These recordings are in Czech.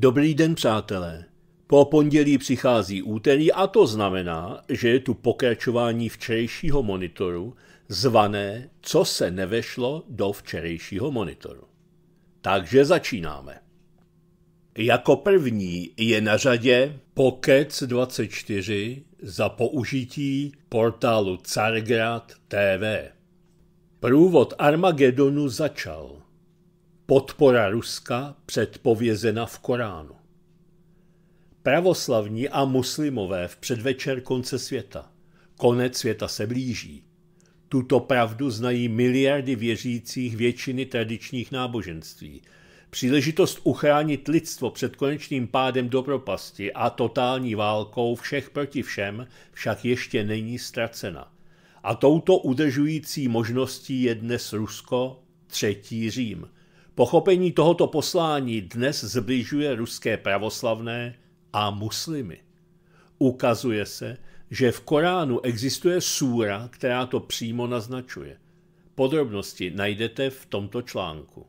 Dobrý den, přátelé. Po pondělí přichází úterý a to znamená, že je tu pokračování včerejšího monitoru zvané Co se nevešlo do včerejšího monitoru. Takže začínáme. Jako první je na řadě Pokec 24 za použití portálu Cargrad TV. Průvod Armagedonu začal. Podpora Ruska předpovězena v Koránu. Pravoslavní a muslimové v předvečer konce světa. Konec světa se blíží. Tuto pravdu znají miliardy věřících většiny tradičních náboženství. Příležitost uchránit lidstvo před konečným pádem do propasti a totální válkou všech proti všem však ještě není ztracena. A touto udržující možností je dnes Rusko, třetí Řím – Pochopení tohoto poslání dnes zbližuje ruské pravoslavné a muslimy. Ukazuje se, že v Koránu existuje súra, která to přímo naznačuje. Podrobnosti najdete v tomto článku.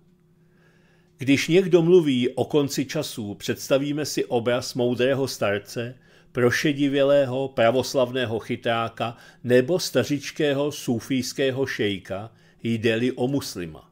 Když někdo mluví o konci časů, představíme si obraz moudrého starce, prošedivělého pravoslavného chytráka nebo stařičkého sufijského šejka, jde-li o muslima.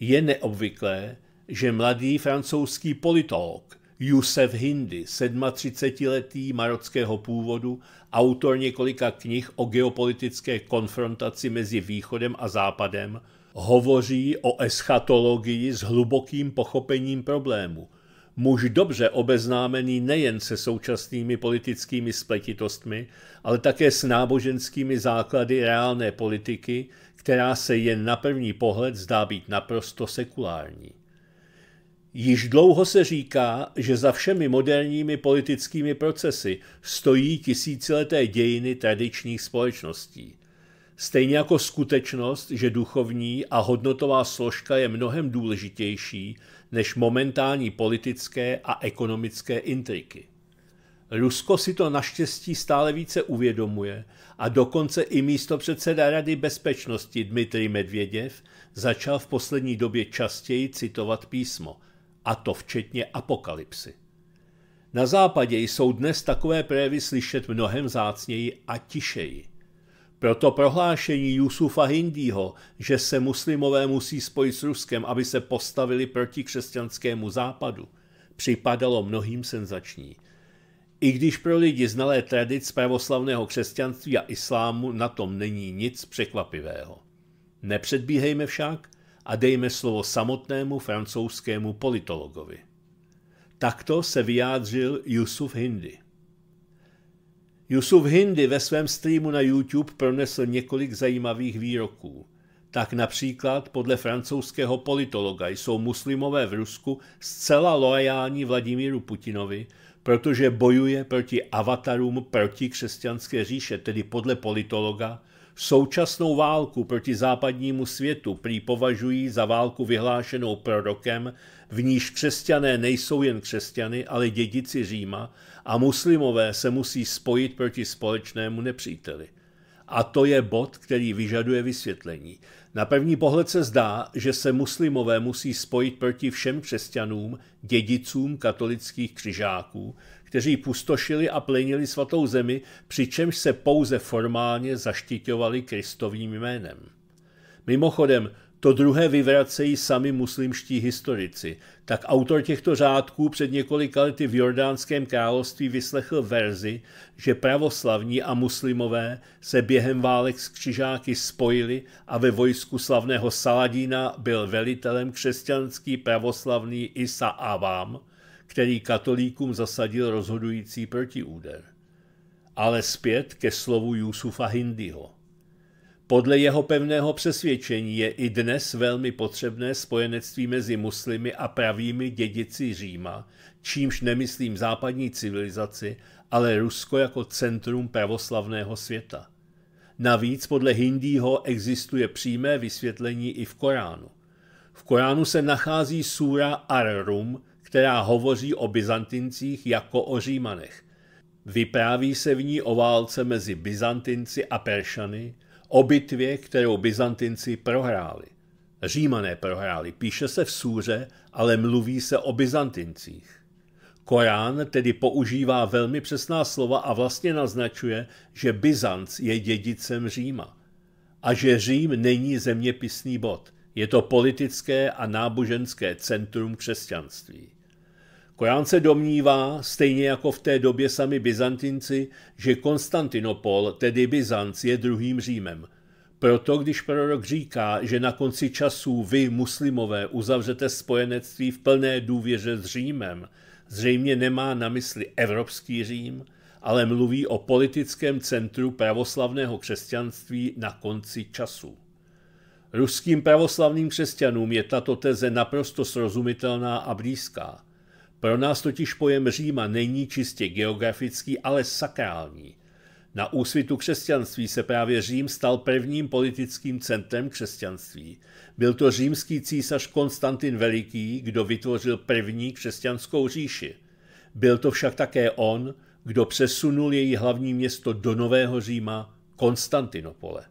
Je neobvyklé, že mladý francouzský politolog Youssef Hindy, 37-letý marockého původu, autor několika knih o geopolitické konfrontaci mezi Východem a Západem, hovoří o eschatologii s hlubokým pochopením problému. Muž dobře obeznámený nejen se současnými politickými spletitostmi, ale také s náboženskými základy reálné politiky, která se jen na první pohled zdá být naprosto sekulární. Již dlouho se říká, že za všemi moderními politickými procesy stojí tisícileté dějiny tradičních společností. Stejně jako skutečnost, že duchovní a hodnotová složka je mnohem důležitější než momentální politické a ekonomické intriky. Rusko si to naštěstí stále více uvědomuje a dokonce i místo předseda Rady bezpečnosti Dmitrij Medvěděv začal v poslední době častěji citovat písmo, a to včetně apokalypsy. Na západě jsou dnes takové prévy slyšet mnohem zácněji a tišeji. Proto prohlášení Jusufa Hindího, že se muslimové musí spojit s Ruskem, aby se postavili proti křesťanskému západu, připadalo mnohým senzační i když pro lidi znalé tradic pravoslavného křesťanství a islámu na tom není nic překvapivého. Nepředbíhejme však a dejme slovo samotnému francouzskému politologovi. Takto se vyjádřil Yusuf Hindi. Yusuf Hindi ve svém streamu na YouTube pronesl několik zajímavých výroků. Tak například podle francouzského politologa jsou muslimové v Rusku zcela loajální Vladimíru Putinovi protože bojuje proti avatarům proti křesťanské říše, tedy podle politologa, současnou válku proti západnímu světu prý považují za válku vyhlášenou prorokem, v níž křesťané nejsou jen křesťany, ale dědici Říma a muslimové se musí spojit proti společnému nepříteli. A to je bod, který vyžaduje vysvětlení. Na první pohled se zdá, že se muslimové musí spojit proti všem křesťanům, dědicům katolických křižáků, kteří pustošili a plenili svatou zemi, přičemž se pouze formálně zaštiťovali kristovým jménem. Mimochodem, to druhé vyvracejí sami muslimští historici. Tak autor těchto řádků před několika lety v Jordánském království vyslechl verzi, že pravoslavní a muslimové se během válek s křižáky spojili a ve vojsku slavného Saladína byl velitelem křesťanský pravoslavný Isa Avam, který katolíkům zasadil rozhodující protiúder. Ale zpět ke slovu Jusufa Hindiho. Podle jeho pevného přesvědčení je i dnes velmi potřebné spojenectví mezi muslimy a pravými dědici Říma, čímž nemyslím západní civilizaci, ale Rusko jako centrum pravoslavného světa. Navíc podle Hindího existuje přímé vysvětlení i v Koránu. V Koránu se nachází súra Ar-Rum, která hovoří o Byzantincích jako o Římanech. Vypráví se v ní o válce mezi Byzantinci a Peršany, o bitvě, kterou Byzantinci prohráli. Římané prohráli, píše se v súře, ale mluví se o Byzantincích. Korán tedy používá velmi přesná slova a vlastně naznačuje, že Byzanc je dědicem Říma a že Řím není zeměpisný bod, je to politické a náboženské centrum křesťanství. Koján se domnívá, stejně jako v té době sami Byzantinci, že Konstantinopol, tedy Byzanc, je druhým Římem. Proto, když prorok říká, že na konci časů vy, muslimové, uzavřete spojenectví v plné důvěře s Římem, zřejmě nemá na mysli evropský Řím, ale mluví o politickém centru pravoslavného křesťanství na konci času. Ruským pravoslavným křesťanům je tato teze naprosto srozumitelná a blízká – pro nás totiž pojem Říma není čistě geografický, ale sakrální. Na úsvitu křesťanství se právě Řím stal prvním politickým centrem křesťanství. Byl to římský císař Konstantin Veliký, kdo vytvořil první křesťanskou říši. Byl to však také on, kdo přesunul její hlavní město do Nového Říma, Konstantinopole.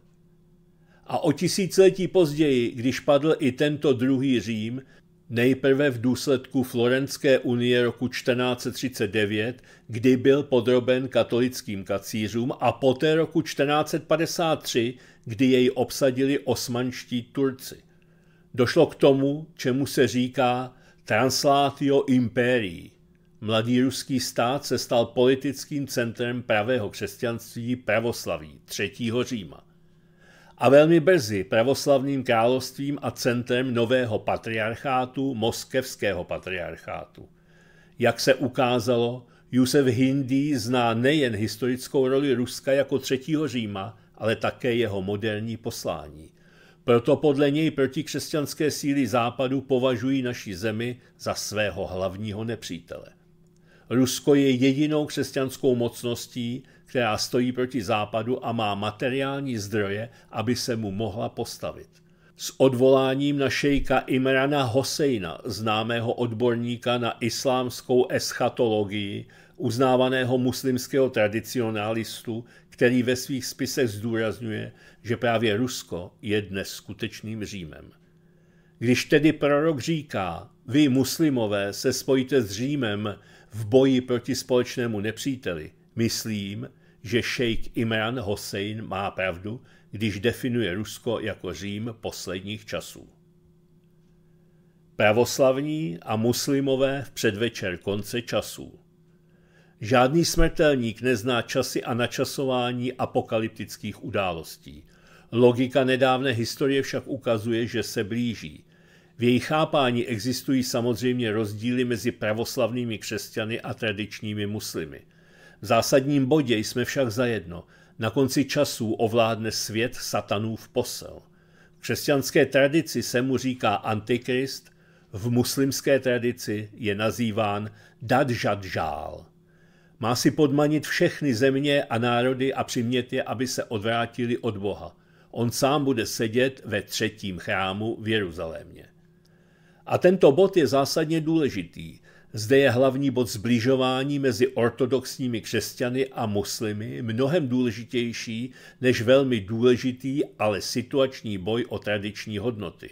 A o tisíciletí později, když padl i tento druhý Řím, Nejprve v důsledku Florenské unie roku 1439, kdy byl podroben katolickým kacířům a poté roku 1453, kdy jej obsadili osmanští Turci. Došlo k tomu, čemu se říká translatio imperii. Mladý ruský stát se stal politickým centrem pravého křesťanství pravoslaví třetího Říma a velmi brzy pravoslavným královstvím a centrem nového patriarchátu, moskevského patriarchátu. Jak se ukázalo, Josef Hindí zná nejen historickou roli Ruska jako třetího Říma, ale také jeho moderní poslání. Proto podle něj protikřesťanské síly západu považují naši zemi za svého hlavního nepřítele. Rusko je jedinou křesťanskou mocností, která stojí proti západu a má materiální zdroje, aby se mu mohla postavit. S odvoláním na šejka Imrana Hosejna, známého odborníka na islámskou eschatologii, uznávaného muslimského tradicionalistu, který ve svých spisech zdůrazňuje, že právě Rusko je dnes skutečným Římem. Když tedy prorok říká, vy muslimové se spojíte s Římem, v boji proti společnému nepříteli, myslím, že šejk Imran Hossein má pravdu, když definuje Rusko jako Řím posledních časů. Pravoslavní a muslimové v předvečer konce časů. Žádný smrtelník nezná časy a načasování apokalyptických událostí. Logika nedávné historie však ukazuje, že se blíží. V jejich chápání existují samozřejmě rozdíly mezi pravoslavnými křesťany a tradičními muslimy. V zásadním bodě jsme však zajedno. Na konci časů ovládne svět satanův posel. V křesťanské tradici se mu říká antikrist, v muslimské tradici je nazýván Dadžadžál. Má si podmanit všechny země a národy a přimět je, aby se odvrátili od Boha. On sám bude sedět ve třetím chrámu v Jeruzalémě. A tento bod je zásadně důležitý. Zde je hlavní bod zbližování mezi ortodoxními křesťany a muslimy mnohem důležitější než velmi důležitý, ale situační boj o tradiční hodnoty.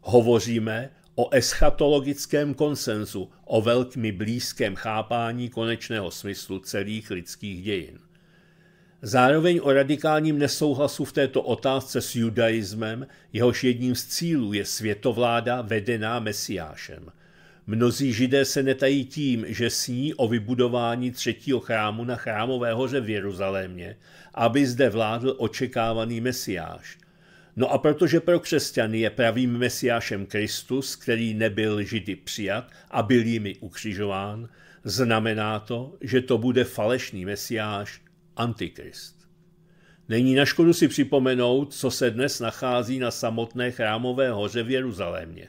Hovoříme o eschatologickém konsenzu, o velkmi blízkém chápání konečného smyslu celých lidských dějin. Zároveň o radikálním nesouhlasu v této otázce s judaismem, jehož jedním z cílů je světovláda vedená mesiášem. Mnozí židé se netají tím, že sní o vybudování třetího chrámu na chrámové hoře v Jeruzalémě, aby zde vládl očekávaný mesiáš. No a protože pro křesťany je pravým mesiášem Kristus, který nebyl židy přijat a byl jimi ukřižován, znamená to, že to bude falešný mesiáš, Antikrist. Není na škodu si připomenout, co se dnes nachází na samotné chrámové hoře v Jeruzalémě.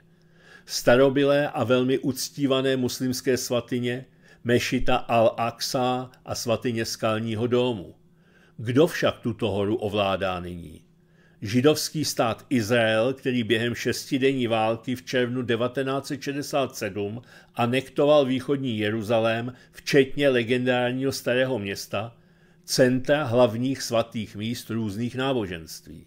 Starobilé a velmi uctívané muslimské svatyně, Mešita al-Aqsa a svatyně skalního domu. Kdo však tuto horu ovládá nyní? Židovský stát Izrael, který během šestidenní války v červnu 1967 anektoval východní Jeruzalém, včetně legendárního starého města, centra hlavních svatých míst různých náboženství.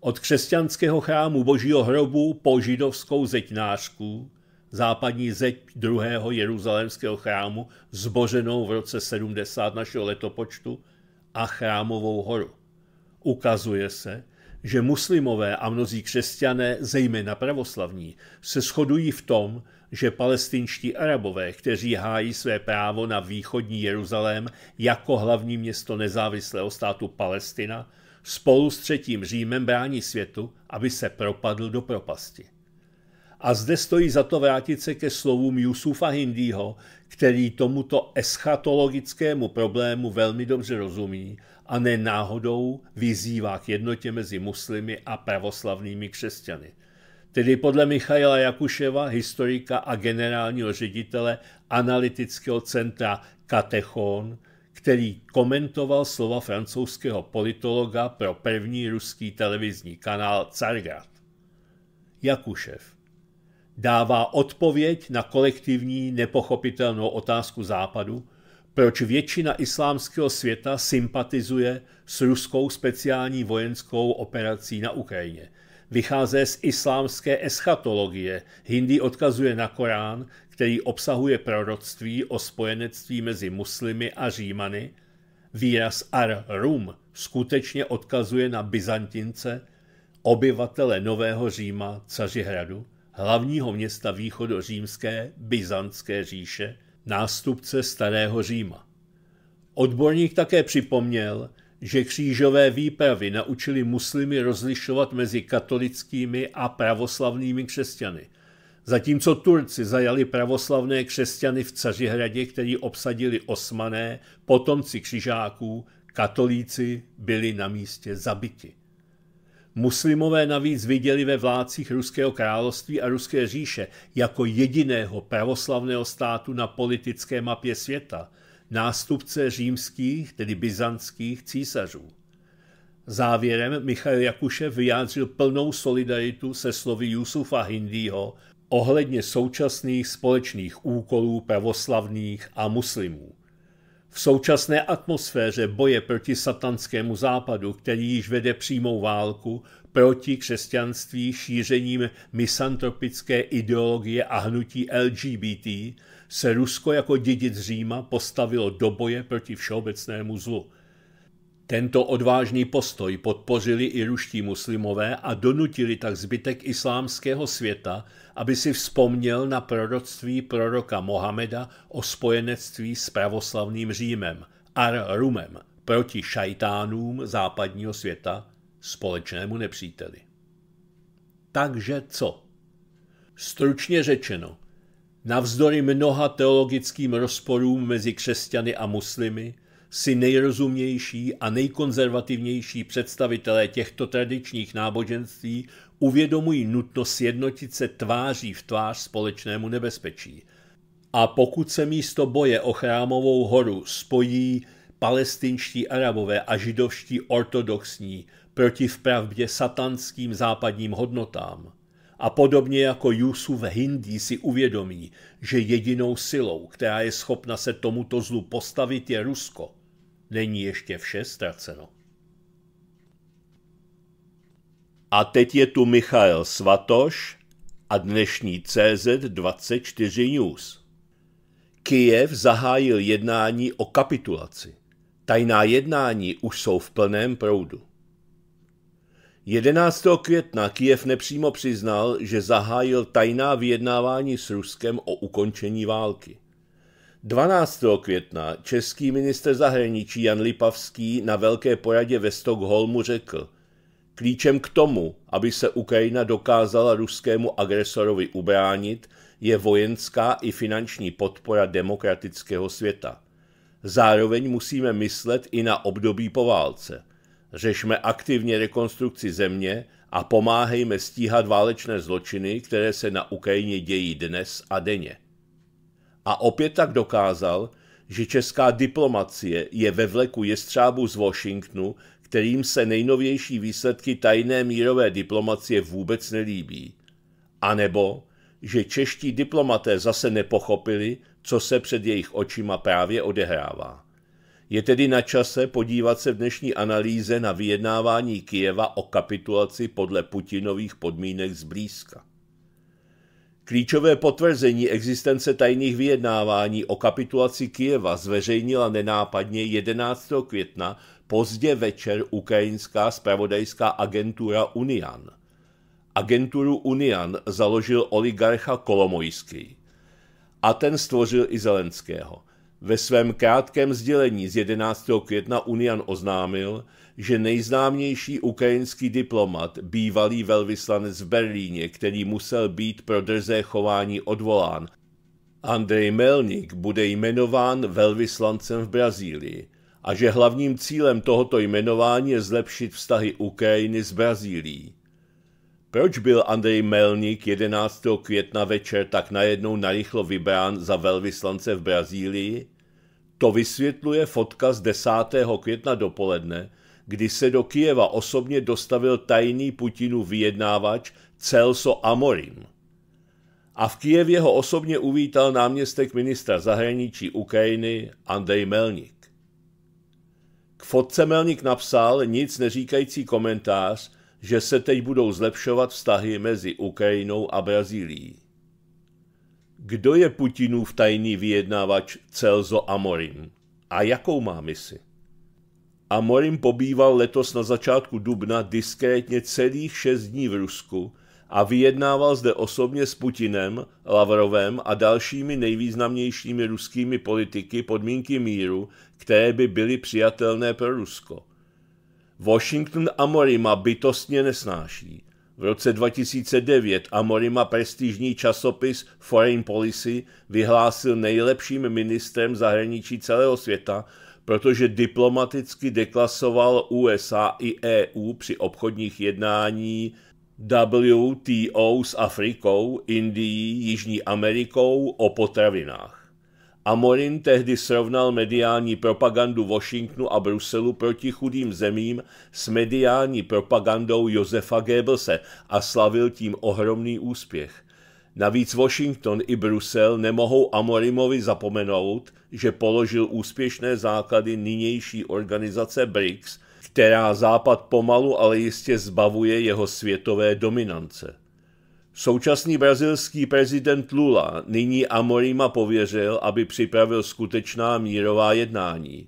Od křesťanského chrámu božího hrobu po židovskou zeťnářku, západní zeď druhého jeruzalémského chrámu, zbořenou v roce 70 našeho letopočtu, a chrámovou horu. Ukazuje se, že muslimové a mnozí křesťané, zejména pravoslavní, se shodují v tom, že palestinští arabové, kteří hájí své právo na východní Jeruzalém jako hlavní město nezávislého státu Palestina, spolu s třetím Římem brání světu, aby se propadl do propasti. A zde stojí za to vrátit se ke slovům Jusufa Hindího, který tomuto eschatologickému problému velmi dobře rozumí a ne náhodou vyzývá k jednotě mezi muslimy a pravoslavnými křesťany – tedy podle Michaila Jakuševa, historika a generálního ředitele analytického centra Katechon, který komentoval slova francouzského politologa pro první ruský televizní kanál Cargrad. Jakušev dává odpověď na kolektivní nepochopitelnou otázku Západu, proč většina islámského světa sympatizuje s ruskou speciální vojenskou operací na Ukrajině – vychází z islámské eschatologie. Hindi odkazuje na Korán, který obsahuje proroctví o spojenectví mezi muslimy a římany. Výraz ar-rum skutečně odkazuje na Byzantince, obyvatele Nového Říma, Cařihradu, hlavního města východořímské Byzantské říše, nástupce Starého Říma. Odborník také připomněl, že křížové výpravy naučili muslimy rozlišovat mezi katolickými a pravoslavnými křesťany. Zatímco Turci zajali pravoslavné křesťany v Cařihradě, který obsadili osmané, potomci křižáků, katolíci byli na místě zabiti. Muslimové navíc viděli ve vládcích Ruského království a Ruské říše jako jediného pravoslavného státu na politické mapě světa – nástupce římských, tedy byzantských císařů. Závěrem Michal Jakušev vyjádřil plnou solidaritu se slovy Jusufa Hindího ohledně současných společných úkolů pravoslavných a muslimů. V současné atmosféře boje proti satanskému západu, který již vede přímou válku proti křesťanství šířením misantropické ideologie a hnutí LGBT, se Rusko jako dědic Říma postavilo do boje proti všeobecnému zlu. Tento odvážný postoj podpořili i ruští muslimové a donutili tak zbytek islámského světa, aby si vzpomněl na proroctví proroka Mohameda o spojenectví s pravoslavným Římem, Ar Rumem, proti šajtánům západního světa, společnému nepříteli. Takže co? Stručně řečeno, Navzdory mnoha teologickým rozporům mezi křesťany a muslimy si nejrozumější a nejkonzervativnější představitelé těchto tradičních náboženství uvědomují nutnost jednotit se tváří v tvář společnému nebezpečí. A pokud se místo boje o chrámovou horu spojí palestinští arabové a židovští ortodoxní proti vpravdě satanským západním hodnotám, a podobně jako Jusuf Hindi si uvědomí, že jedinou silou, která je schopna se tomuto zlu postavit, je Rusko, není ještě vše ztraceno. A teď je tu Michal Svatoš a dnešní CZ24 News. Kijev zahájil jednání o kapitulaci. Tajná jednání už jsou v plném proudu. 11. května Kijev nepřímo přiznal, že zahájil tajná vyjednávání s Ruskem o ukončení války. 12. května český minister zahraničí Jan Lipavský na velké poradě ve Stockholmu řekl, klíčem k tomu, aby se Ukrajina dokázala ruskému agresorovi ubránit, je vojenská i finanční podpora demokratického světa. Zároveň musíme myslet i na období po válce – řešme aktivně rekonstrukci země a pomáhejme stíhat válečné zločiny, které se na Ukrajině dějí dnes a denně. A opět tak dokázal, že česká diplomacie je ve vleku jestřábu z Washingtonu, kterým se nejnovější výsledky tajné mírové diplomacie vůbec nelíbí. A nebo, že čeští diplomaté zase nepochopili, co se před jejich očima právě odehrává. Je tedy na čase podívat se v dnešní analýze na vyjednávání Kijeva o kapitulaci podle Putinových podmínek zblízka. Klíčové potvrzení existence tajných vyjednávání o kapitulaci Kijeva zveřejnila nenápadně 11. května pozdě večer ukrajinská spravodajská agentura Unian. Agenturu Unian založil oligarcha Kolomojský. A ten stvořil i Zelenského. Ve svém krátkém sdělení z 11. května Unian oznámil, že nejznámější ukrajinský diplomat, bývalý velvyslanec v Berlíně, který musel být pro drzé chování odvolán, Andrej Melnik bude jmenován velvyslancem v Brazílii a že hlavním cílem tohoto jmenování je zlepšit vztahy Ukrajiny s Brazílií. Proč byl Andrej Melnik 11. května večer tak najednou narychlo vybrán za velvyslance v Brazílii? To vysvětluje fotka z 10. května dopoledne, kdy se do Kijeva osobně dostavil tajný Putinův vyjednávač Celso Amorim. A v Kijevě ho osobně uvítal náměstek ministra zahraničí Ukrajiny Andrej Melnik. K fotce Melnik napsal nic neříkající komentář, že se teď budou zlepšovat vztahy mezi Ukrajinou a Brazílií. Kdo je Putinův tajný vyjednávač Celzo Amorim a jakou má misi? Amorim pobýval letos na začátku dubna diskrétně celých šest dní v Rusku a vyjednával zde osobně s Putinem, Lavrovem a dalšími nejvýznamnějšími ruskými politiky podmínky míru, které by byly přijatelné pro Rusko. Washington Amorima bytostně nesnáší – v roce 2009 Amorima prestižní časopis Foreign Policy vyhlásil nejlepším ministrem zahraničí celého světa, protože diplomaticky deklasoval USA i EU při obchodních jednání WTO s Afrikou, Indií, Jižní Amerikou o potravinách. Amorin tehdy srovnal mediální propagandu Washingtonu a Bruselu proti chudým zemím s mediální propagandou Josefa Goebbelse a slavil tím ohromný úspěch. Navíc Washington i Brusel nemohou Amorimovi zapomenout, že položil úspěšné základy nynější organizace BRICS, která Západ pomalu ale jistě zbavuje jeho světové dominance. Současný brazilský prezident Lula nyní Amorima pověřil, aby připravil skutečná mírová jednání.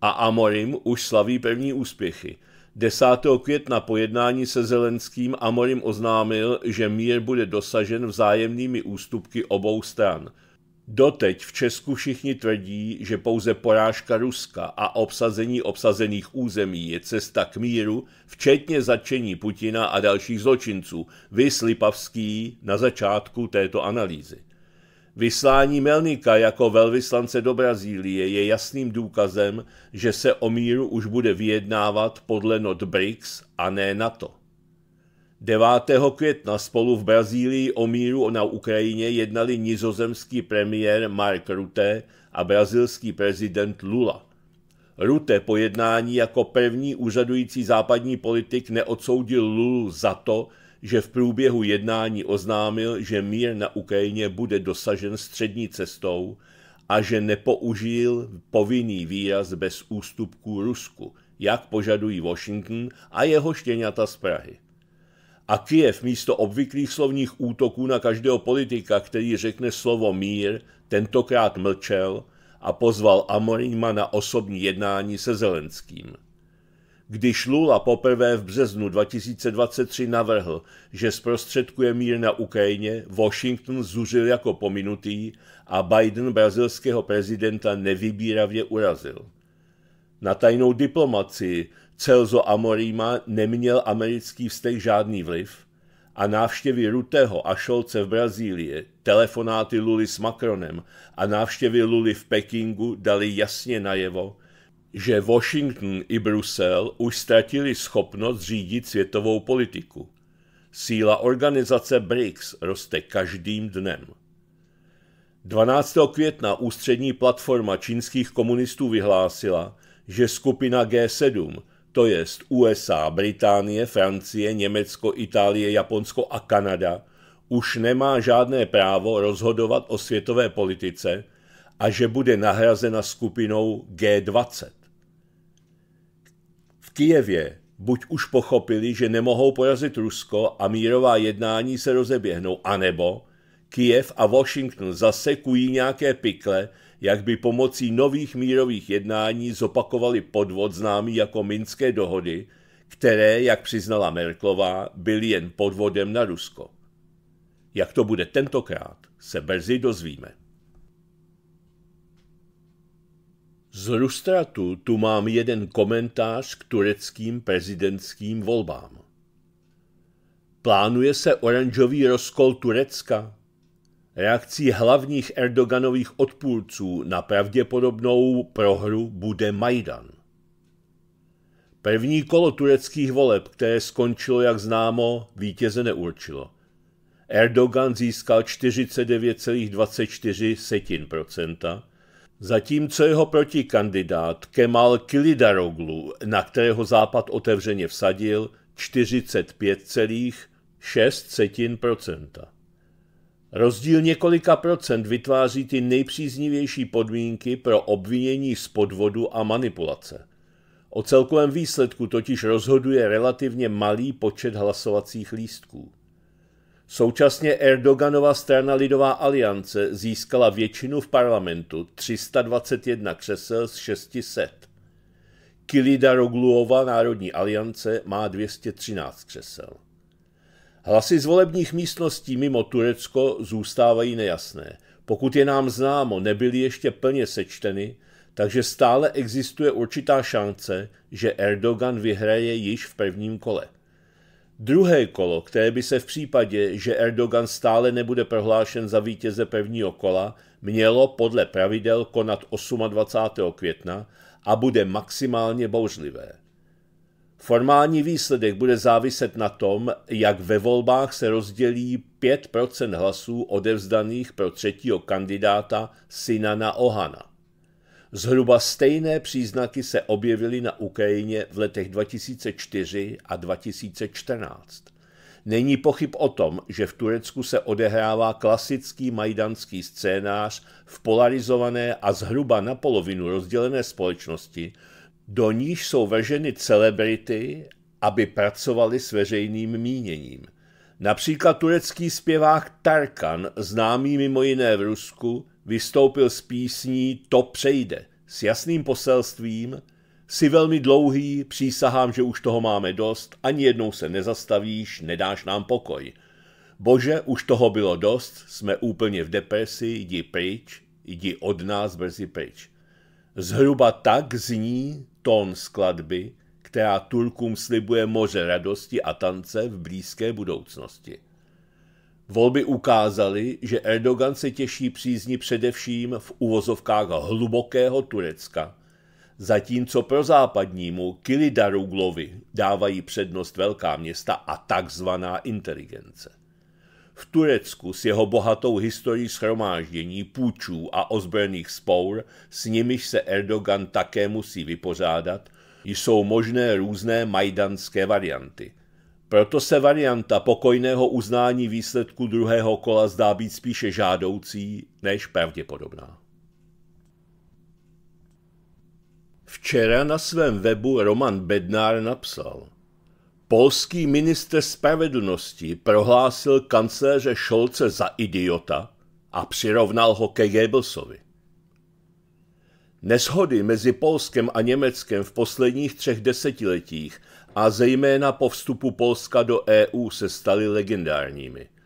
A Amorim už slaví první úspěchy. 10. května po jednání se Zelenským Amorim oznámil, že mír bude dosažen vzájemnými ústupky obou stran – Doteď v Česku všichni tvrdí, že pouze porážka Ruska a obsazení obsazených území je cesta k míru, včetně začení Putina a dalších zločinců, vyslipavský na začátku této analýzy. Vyslání Melnika jako velvyslance do Brazílie je jasným důkazem, že se o míru už bude vyjednávat podle not BRICS a ne NATO. 9. května spolu v Brazílii o míru na Ukrajině jednali nizozemský premiér Mark Rutte a brazilský prezident Lula. Rutte po jednání jako první úřadující západní politik neodsoudil Lulu za to, že v průběhu jednání oznámil, že mír na Ukrajině bude dosažen střední cestou a že nepoužil povinný výraz bez ústupků Rusku, jak požadují Washington a jeho štěňata z Prahy a Kyjev místo obvyklých slovních útoků na každého politika, který řekne slovo mír, tentokrát mlčel a pozval Amorima na osobní jednání se Zelenským. Když Lula poprvé v březnu 2023 navrhl, že zprostředkuje mír na Ukrajině, Washington zuřil jako pominutý a Biden brazilského prezidenta nevybíravě urazil. Na tajnou diplomacii Celzo Amorima neměl americký vztek žádný vliv a návštěvy Ruteho a Šolce v Brazílii, telefonáty Luli s Macronem a návštěvy Luli v Pekingu dali jasně najevo, že Washington i Brusel už ztratili schopnost řídit světovou politiku. Síla organizace BRICS roste každým dnem. 12. května ústřední platforma čínských komunistů vyhlásila, že skupina G7 to jest USA, Británie, Francie, Německo, Itálie, Japonsko a Kanada, už nemá žádné právo rozhodovat o světové politice a že bude nahrazena skupinou G20. V Kijevě buď už pochopili, že nemohou porazit Rusko a mírová jednání se rozeběhnou, anebo Kijev a Washington zasekují nějaké pikle jak by pomocí nových mírových jednání zopakovali podvod známý jako Minské dohody, které, jak přiznala Merklová, byly jen podvodem na Rusko. Jak to bude tentokrát, se brzy dozvíme. Z Rustratu tu mám jeden komentář k tureckým prezidentským volbám. Plánuje se oranžový rozkol Turecka, Reakcí hlavních Erdoganových odpůrců na pravděpodobnou prohru bude Majdan. První kolo tureckých voleb, které skončilo, jak známo, vítěze neurčilo. Erdogan získal 49,24%, zatímco jeho protikandidát Kemal Kilidaroglu, na kterého Západ otevřeně vsadil, 45,6%. Rozdíl několika procent vytváří ty nejpříznivější podmínky pro obvinění z podvodu a manipulace. O celkovém výsledku totiž rozhoduje relativně malý počet hlasovacích lístků. Současně Erdoganova strana Lidová aliance získala většinu v parlamentu 321 křesel z 600. Kilida Rogluova Národní aliance má 213 křesel. Hlasy z volebních místností mimo Turecko zůstávají nejasné. Pokud je nám známo, nebyly ještě plně sečteny, takže stále existuje určitá šance, že Erdogan vyhraje již v prvním kole. Druhé kolo, které by se v případě, že Erdogan stále nebude prohlášen za vítěze prvního kola, mělo podle pravidel konat 28. května a bude maximálně bouřlivé. Formální výsledek bude záviset na tom, jak ve volbách se rozdělí 5 hlasů odevzdaných pro třetího kandidáta Sinana Ohana. Zhruba stejné příznaky se objevily na Ukrajině v letech 2004 a 2014. Není pochyb o tom, že v Turecku se odehrává klasický majdanský scénář v polarizované a zhruba na polovinu rozdělené společnosti, do níž jsou vrženy celebrity, aby pracovali s veřejným míněním. Například turecký zpěvák Tarkan, známý mimo jiné v Rusku, vystoupil s písní To přejde s jasným poselstvím, si velmi dlouhý, přísahám, že už toho máme dost, ani jednou se nezastavíš, nedáš nám pokoj. Bože, už toho bylo dost, jsme úplně v depresi, jdi pryč, jdi od nás brzy pryč. Zhruba tak zní tón skladby, která Turkům slibuje moře radosti a tance v blízké budoucnosti. Volby ukázaly, že Erdogan se těší přízni především v uvozovkách hlubokého Turecka, zatímco pro západnímu Kilidaruglovi dávají přednost velká města a takzvaná inteligence. V Turecku s jeho bohatou historií schromáždění, půjčů a ozbrojených spour, s nimiž se Erdogan také musí vypořádat, jsou možné různé majdanské varianty. Proto se varianta pokojného uznání výsledku druhého kola zdá být spíše žádoucí než pravděpodobná. Včera na svém webu Roman Bednár napsal Polský minister spravedlnosti prohlásil kancléře Šolce za idiota a přirovnal ho ke Goebbelsovi. Neshody mezi Polskem a Německem v posledních třech desetiletích a zejména po vstupu Polska do EU se staly legendárními –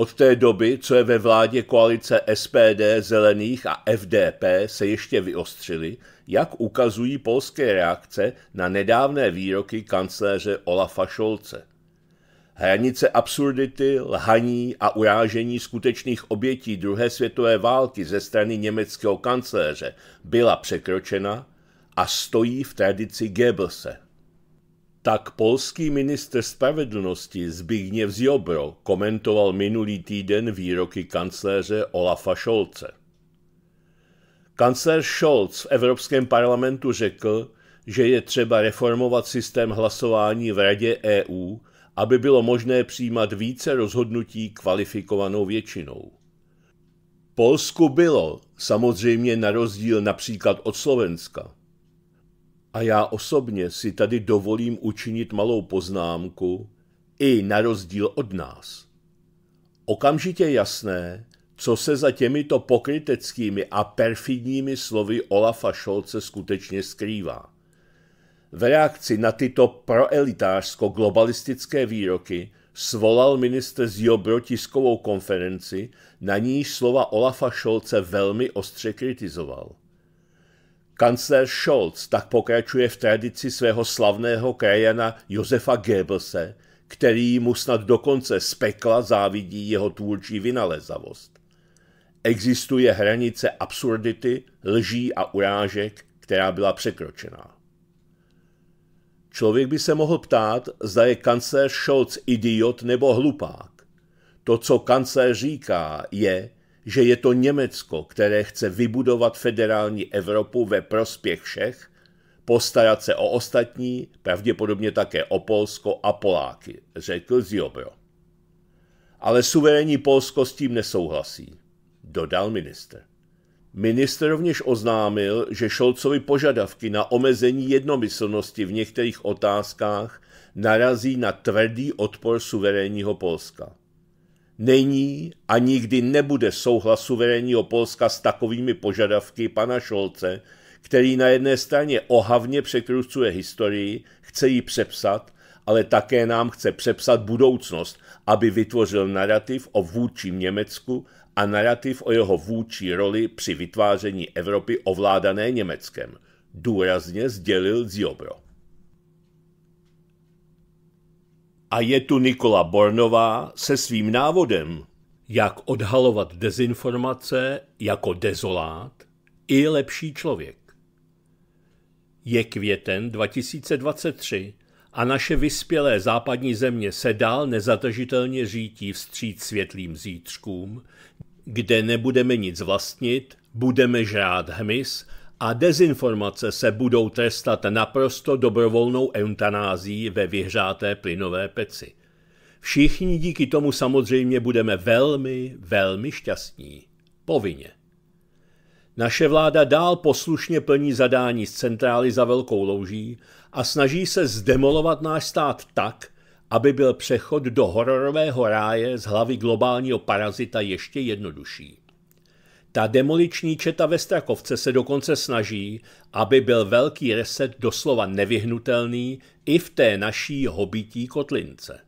od té doby, co je ve vládě koalice SPD, Zelených a FDP, se ještě vyostřili, jak ukazují polské reakce na nedávné výroky kancléře Olafa Šolce. Hranice absurdity, lhaní a urážení skutečných obětí druhé světové války ze strany německého kancléře byla překročena a stojí v tradici Goebbelse tak polský minister spravedlnosti Zbigniew Ziobro komentoval minulý týden výroky kancléře Olafa Scholze. Kancléř Scholz v Evropském parlamentu řekl, že je třeba reformovat systém hlasování v Radě EU, aby bylo možné přijímat více rozhodnutí kvalifikovanou většinou. Polsku bylo, samozřejmě na rozdíl například od Slovenska, a já osobně si tady dovolím učinit malou poznámku i na rozdíl od nás. Okamžitě jasné, co se za těmito pokryteckými a perfidními slovy Olafa Šolce skutečně skrývá. V reakci na tyto proelitářsko-globalistické výroky svolal ministr Jobro tiskovou konferenci, na níž slova Olafa Šolce velmi ostře kritizoval. Kancler Scholz tak pokračuje v tradici svého slavného krajana Josefa Goebbelse, který mu snad dokonce z pekla závidí jeho tvůrčí vynalezavost. Existuje hranice absurdity, lží a urážek, která byla překročená. Člověk by se mohl ptát, zda je kancler Scholz idiot nebo hlupák. To, co kancler říká, je, že je to Německo, které chce vybudovat federální Evropu ve prospěch všech, postarat se o ostatní, pravděpodobně také o Polsko a Poláky, řekl Ziobro. Ale suverénní Polsko s tím nesouhlasí, dodal minister. Minister rovněž oznámil, že Šolcovi požadavky na omezení jednomyslnosti v některých otázkách narazí na tvrdý odpor suverénního Polska není a nikdy nebude souhlas suverénního Polska s takovými požadavky pana Šolce, který na jedné straně ohavně překrucuje historii, chce ji přepsat, ale také nám chce přepsat budoucnost, aby vytvořil narrativ o vůči Německu a narrativ o jeho vůči roli při vytváření Evropy ovládané Německem. Důrazně sdělil Ziobro. A je tu Nikola Bornová se svým návodem, jak odhalovat dezinformace jako dezolát i lepší člověk. Je květen 2023 a naše vyspělé západní země se dál nezatažitelně řítí vstříc světlým zítřkům, kde nebudeme nic vlastnit, budeme žrát hmyz a dezinformace se budou trestat naprosto dobrovolnou eutanází ve vyhřáté plynové peci. Všichni díky tomu samozřejmě budeme velmi, velmi šťastní. Povinně. Naše vláda dál poslušně plní zadání z centrály za velkou louží a snaží se zdemolovat náš stát tak, aby byl přechod do hororového ráje z hlavy globálního parazita ještě jednodušší. Ta demoliční četa ve Strakovce se dokonce snaží, aby byl velký reset doslova nevyhnutelný i v té naší hobití kotlince.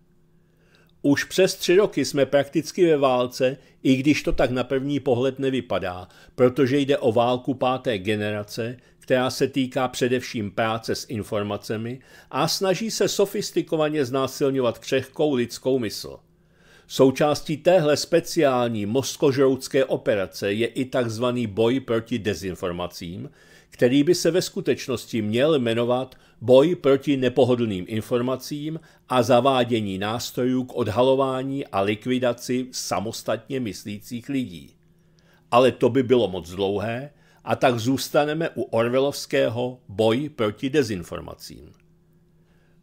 Už přes tři roky jsme prakticky ve válce, i když to tak na první pohled nevypadá, protože jde o válku páté generace, která se týká především práce s informacemi a snaží se sofistikovaně znásilňovat křehkou lidskou mysl. Součástí téhle speciální mozkožroucké operace je i tzv. boj proti dezinformacím, který by se ve skutečnosti měl jmenovat boj proti nepohodlným informacím a zavádění nástrojů k odhalování a likvidaci samostatně myslících lidí. Ale to by bylo moc dlouhé a tak zůstaneme u Orvelovského boj proti dezinformacím.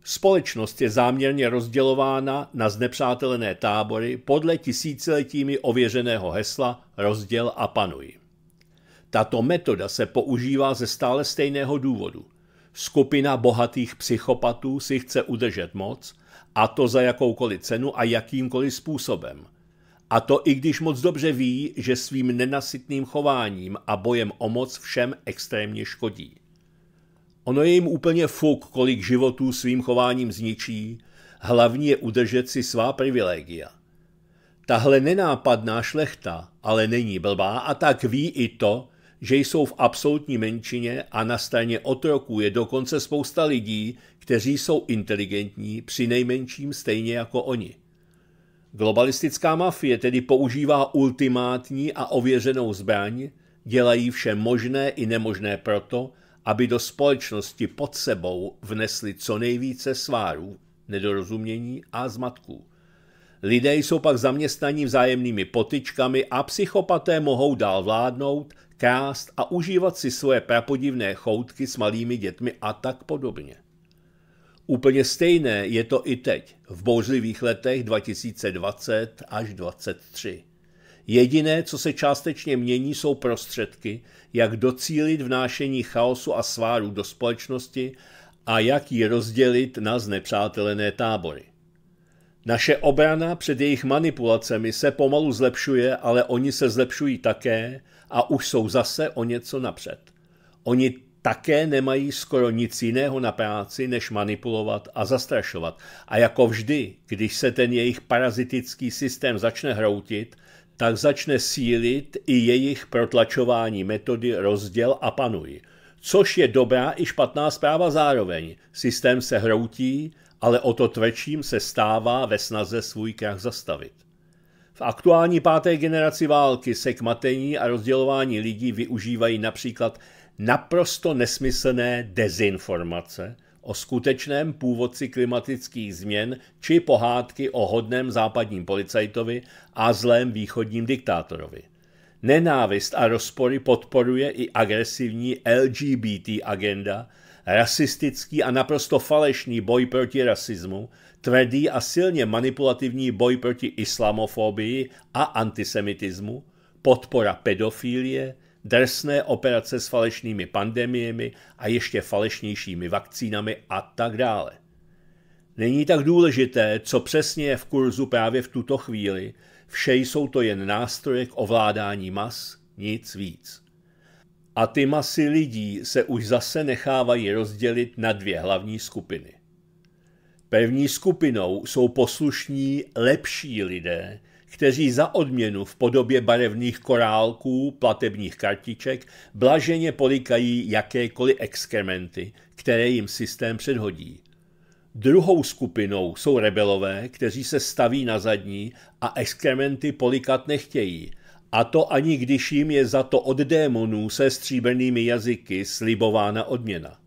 Společnost je záměrně rozdělována na znepřátelené tábory podle tisíciletími ověřeného hesla rozděl a panuj. Tato metoda se používá ze stále stejného důvodu. Skupina bohatých psychopatů si chce udržet moc, a to za jakoukoliv cenu a jakýmkoliv způsobem. A to i když moc dobře ví, že svým nenasytným chováním a bojem o moc všem extrémně škodí. Ono je jim úplně fuk, kolik životů svým chováním zničí, hlavní je udržet si svá privilegia. Tahle nenápadná šlechta ale není blbá a tak ví i to, že jsou v absolutní menšině a na straně otroků je dokonce spousta lidí, kteří jsou inteligentní, při nejmenším stejně jako oni. Globalistická mafie tedy používá ultimátní a ověřenou zbraň, dělají vše možné i nemožné proto, aby do společnosti pod sebou vnesli co nejvíce svárů, nedorozumění a zmatků. Lidé jsou pak zaměstnaní vzájemnými potyčkami a psychopaté mohou dál vládnout, krást a užívat si svoje prapodivné choutky s malými dětmi a tak podobně. Úplně stejné je to i teď, v bouřlivých letech 2020 až 2023. Jediné, co se částečně mění, jsou prostředky, jak docílit vnášení chaosu a sváru do společnosti a jak ji rozdělit na znepřátelené tábory. Naše obrana před jejich manipulacemi se pomalu zlepšuje, ale oni se zlepšují také a už jsou zase o něco napřed. Oni také nemají skoro nic jiného na práci, než manipulovat a zastrašovat. A jako vždy, když se ten jejich parazitický systém začne hroutit, tak začne sílit i jejich protlačování metody rozděl a panuj, což je dobrá i špatná zpráva zároveň. Systém se hroutí, ale o to tvrdším se stává ve snaze svůj krach zastavit. V aktuální páté generaci války se k matení a rozdělování lidí využívají například naprosto nesmyslné dezinformace – o skutečném původci klimatických změn či pohádky o hodném západním policajtovi a zlém východním diktátorovi. Nenávist a rozpory podporuje i agresivní LGBT agenda, rasistický a naprosto falešný boj proti rasismu, tvrdý a silně manipulativní boj proti islamofobii a antisemitismu, podpora pedofílie drsné operace s falešnými pandemiemi a ještě falešnějšími vakcínami a tak dále. Není tak důležité, co přesně je v kurzu právě v tuto chvíli, vše jsou to jen nástroje k ovládání mas, nic víc. A ty masy lidí se už zase nechávají rozdělit na dvě hlavní skupiny. První skupinou jsou poslušní lepší lidé, kteří za odměnu v podobě barevných korálků, platebních kartiček, blaženě polikají jakékoliv exkrementy, které jim systém předhodí. Druhou skupinou jsou rebelové, kteří se staví na zadní a exkrementy polikat nechtějí, a to ani když jim je za to od démonů se stříbrnými jazyky slibována odměna.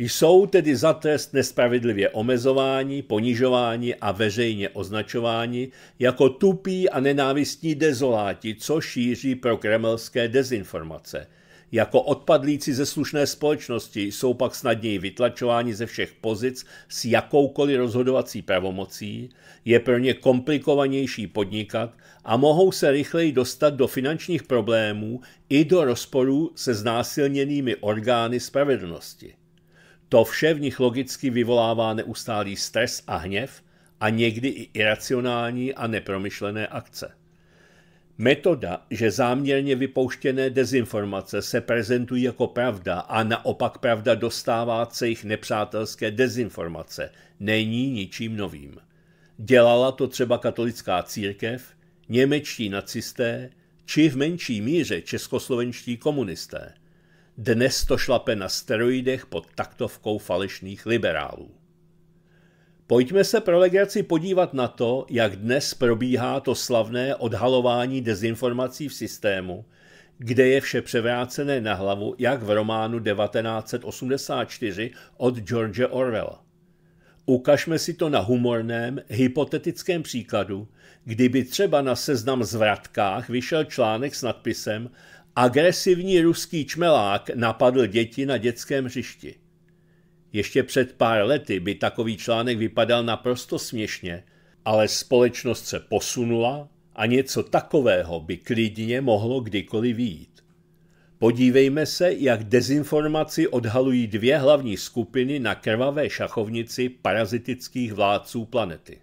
Jsou tedy za trest nespravedlivě omezováni, ponižováni a veřejně označováni jako tupí a nenávistní dezoláti, co šíří pro kremelské dezinformace. Jako odpadlíci ze slušné společnosti jsou pak snadněji vytlačováni ze všech pozic s jakoukoliv rozhodovací pravomocí, je pro ně komplikovanější podnikat a mohou se rychleji dostat do finančních problémů i do rozporů se znásilněnými orgány spravedlnosti. To vše v nich logicky vyvolává neustálý stres a hněv a někdy i iracionální a nepromyšlené akce. Metoda, že záměrně vypouštěné dezinformace se prezentují jako pravda a naopak pravda dostává jich nepřátelské dezinformace, není ničím novým. Dělala to třeba katolická církev, němečtí nacisté či v menší míře českoslovenští komunisté. Dnes to šlape na steroidech pod taktovkou falešných liberálů. Pojďme se pro legraci podívat na to, jak dnes probíhá to slavné odhalování dezinformací v systému, kde je vše převrácené na hlavu, jak v románu 1984 od George Orwella. Ukažme si to na humorném, hypotetickém příkladu, kdyby třeba na seznam zvratkách vyšel článek s nadpisem Agresivní ruský čmelák napadl děti na dětském hřišti. Ještě před pár lety by takový článek vypadal naprosto směšně, ale společnost se posunula a něco takového by klidně mohlo kdykoliv výjít. Podívejme se, jak dezinformaci odhalují dvě hlavní skupiny na krvavé šachovnici parazitických vládců planety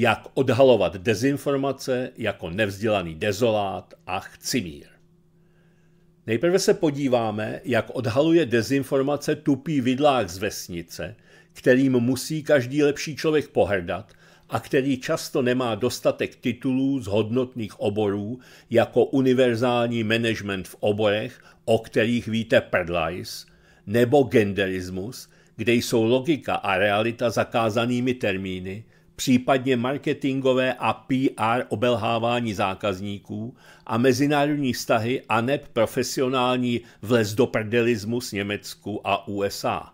jak odhalovat dezinformace jako nevzdělaný dezolát a chcimír. Nejprve se podíváme, jak odhaluje dezinformace tupý vidlák z vesnice, kterým musí každý lepší člověk pohrdat a který často nemá dostatek titulů z hodnotných oborů jako univerzální management v oborech, o kterých víte prdlajs, nebo genderismus, kde jsou logika a realita zakázanými termíny, případně marketingové a PR obelhávání zákazníků a mezinárodní vztahy a neb profesionální vlez do prdelismus Německu a USA.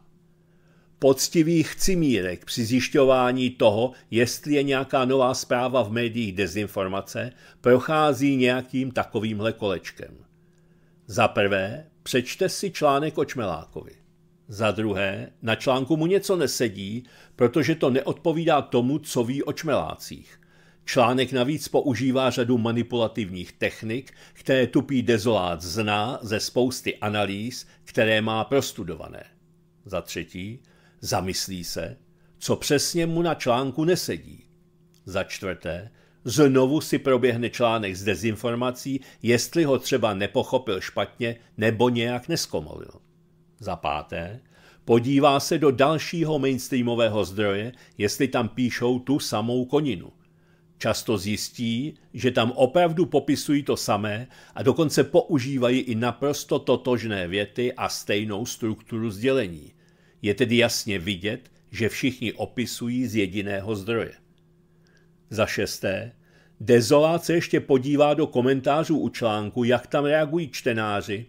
Poctivý chcimírek při zjišťování toho, jestli je nějaká nová zpráva v médiích dezinformace, prochází nějakým takovýmhle kolečkem. Za prvé, přečte si článek o Čmelákovi. Za druhé, na článku mu něco nesedí, protože to neodpovídá tomu, co ví o čmelácích. Článek navíc používá řadu manipulativních technik, které tupý dezolát zná ze spousty analýz, které má prostudované. Za třetí, zamyslí se, co přesně mu na článku nesedí. Za čtvrté, znovu si proběhne článek s dezinformací, jestli ho třeba nepochopil špatně nebo nějak neskomolil. Za páté, podívá se do dalšího mainstreamového zdroje, jestli tam píšou tu samou koninu. Často zjistí, že tam opravdu popisují to samé a dokonce používají i naprosto totožné věty a stejnou strukturu sdělení. Je tedy jasně vidět, že všichni opisují z jediného zdroje. Za šesté, Dezolát se ještě podívá do komentářů u článku, jak tam reagují čtenáři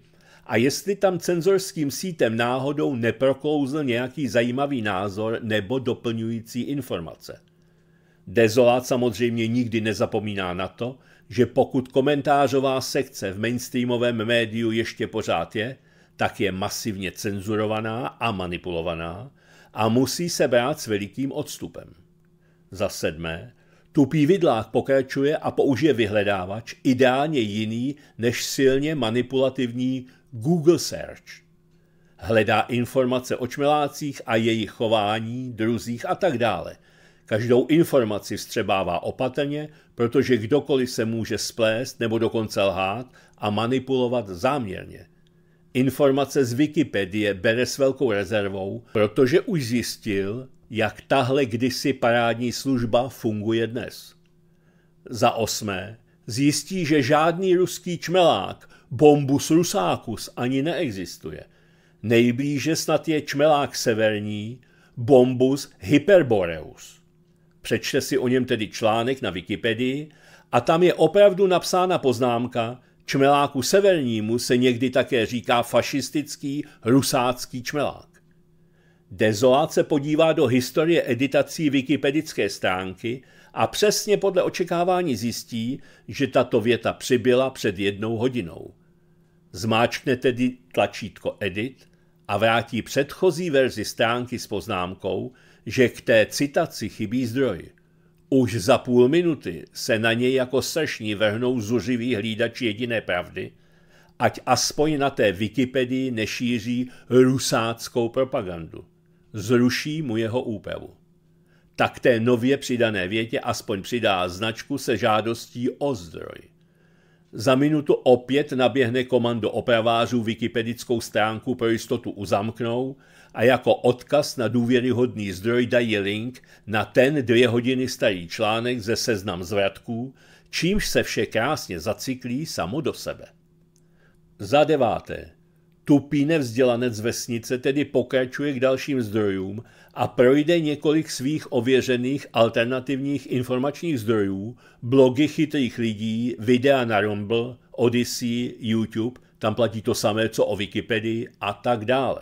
a jestli tam cenzorským sítem náhodou neprokouzl nějaký zajímavý názor nebo doplňující informace. Dezolát samozřejmě nikdy nezapomíná na to, že pokud komentářová sekce v mainstreamovém médiu ještě pořád je, tak je masivně cenzurovaná a manipulovaná a musí se brát s velikým odstupem. Za sedmé, tupý vidlák pokračuje a použije vyhledávač ideálně jiný než silně manipulativní Google Search. Hledá informace o čmelácích a jejich chování, druzích a tak dále. Každou informaci střebává opatrně, protože kdokoliv se může splést nebo dokonce lhát a manipulovat záměrně. Informace z Wikipedie bere s velkou rezervou, protože už zjistil, jak tahle kdysi parádní služba funguje dnes. Za osmé, zjistí, že žádný ruský čmelák bombus Rusákus ani neexistuje. Nejblíže snad je čmelák severní, bombus hyperboreus. Přečte si o něm tedy článek na Wikipedii a tam je opravdu napsána poznámka, čmeláku severnímu se někdy také říká fašistický rusácký čmelák. Dezoát se podívá do historie editací wikipedické stránky a přesně podle očekávání zjistí, že tato věta přibyla před jednou hodinou. Zmáčkne tedy tlačítko Edit a vrátí předchozí verzi stránky s poznámkou, že k té citaci chybí zdroj. Už za půl minuty se na něj jako sršní vrhnou zuřivý hlídač jediné pravdy, ať aspoň na té Wikipedii nešíří rusáckou propagandu zruší mu jeho úpravu. Tak té nově přidané větě aspoň přidá značku se žádostí o zdroj. Za minutu opět naběhne komando opravářů wikipedickou stránku pro jistotu uzamknou a jako odkaz na důvěryhodný zdroj dají link na ten dvě hodiny starý článek ze seznam zvratků, čímž se vše krásně zaciklí samo do sebe. Za deváté. Tupý nevzdělanec z vesnice tedy pokračuje k dalším zdrojům a projde několik svých ověřených alternativních informačních zdrojů, blogy chytrých lidí, videa na Rumble, Odyssey, YouTube, tam platí to samé, co o Wikipedii a tak dále.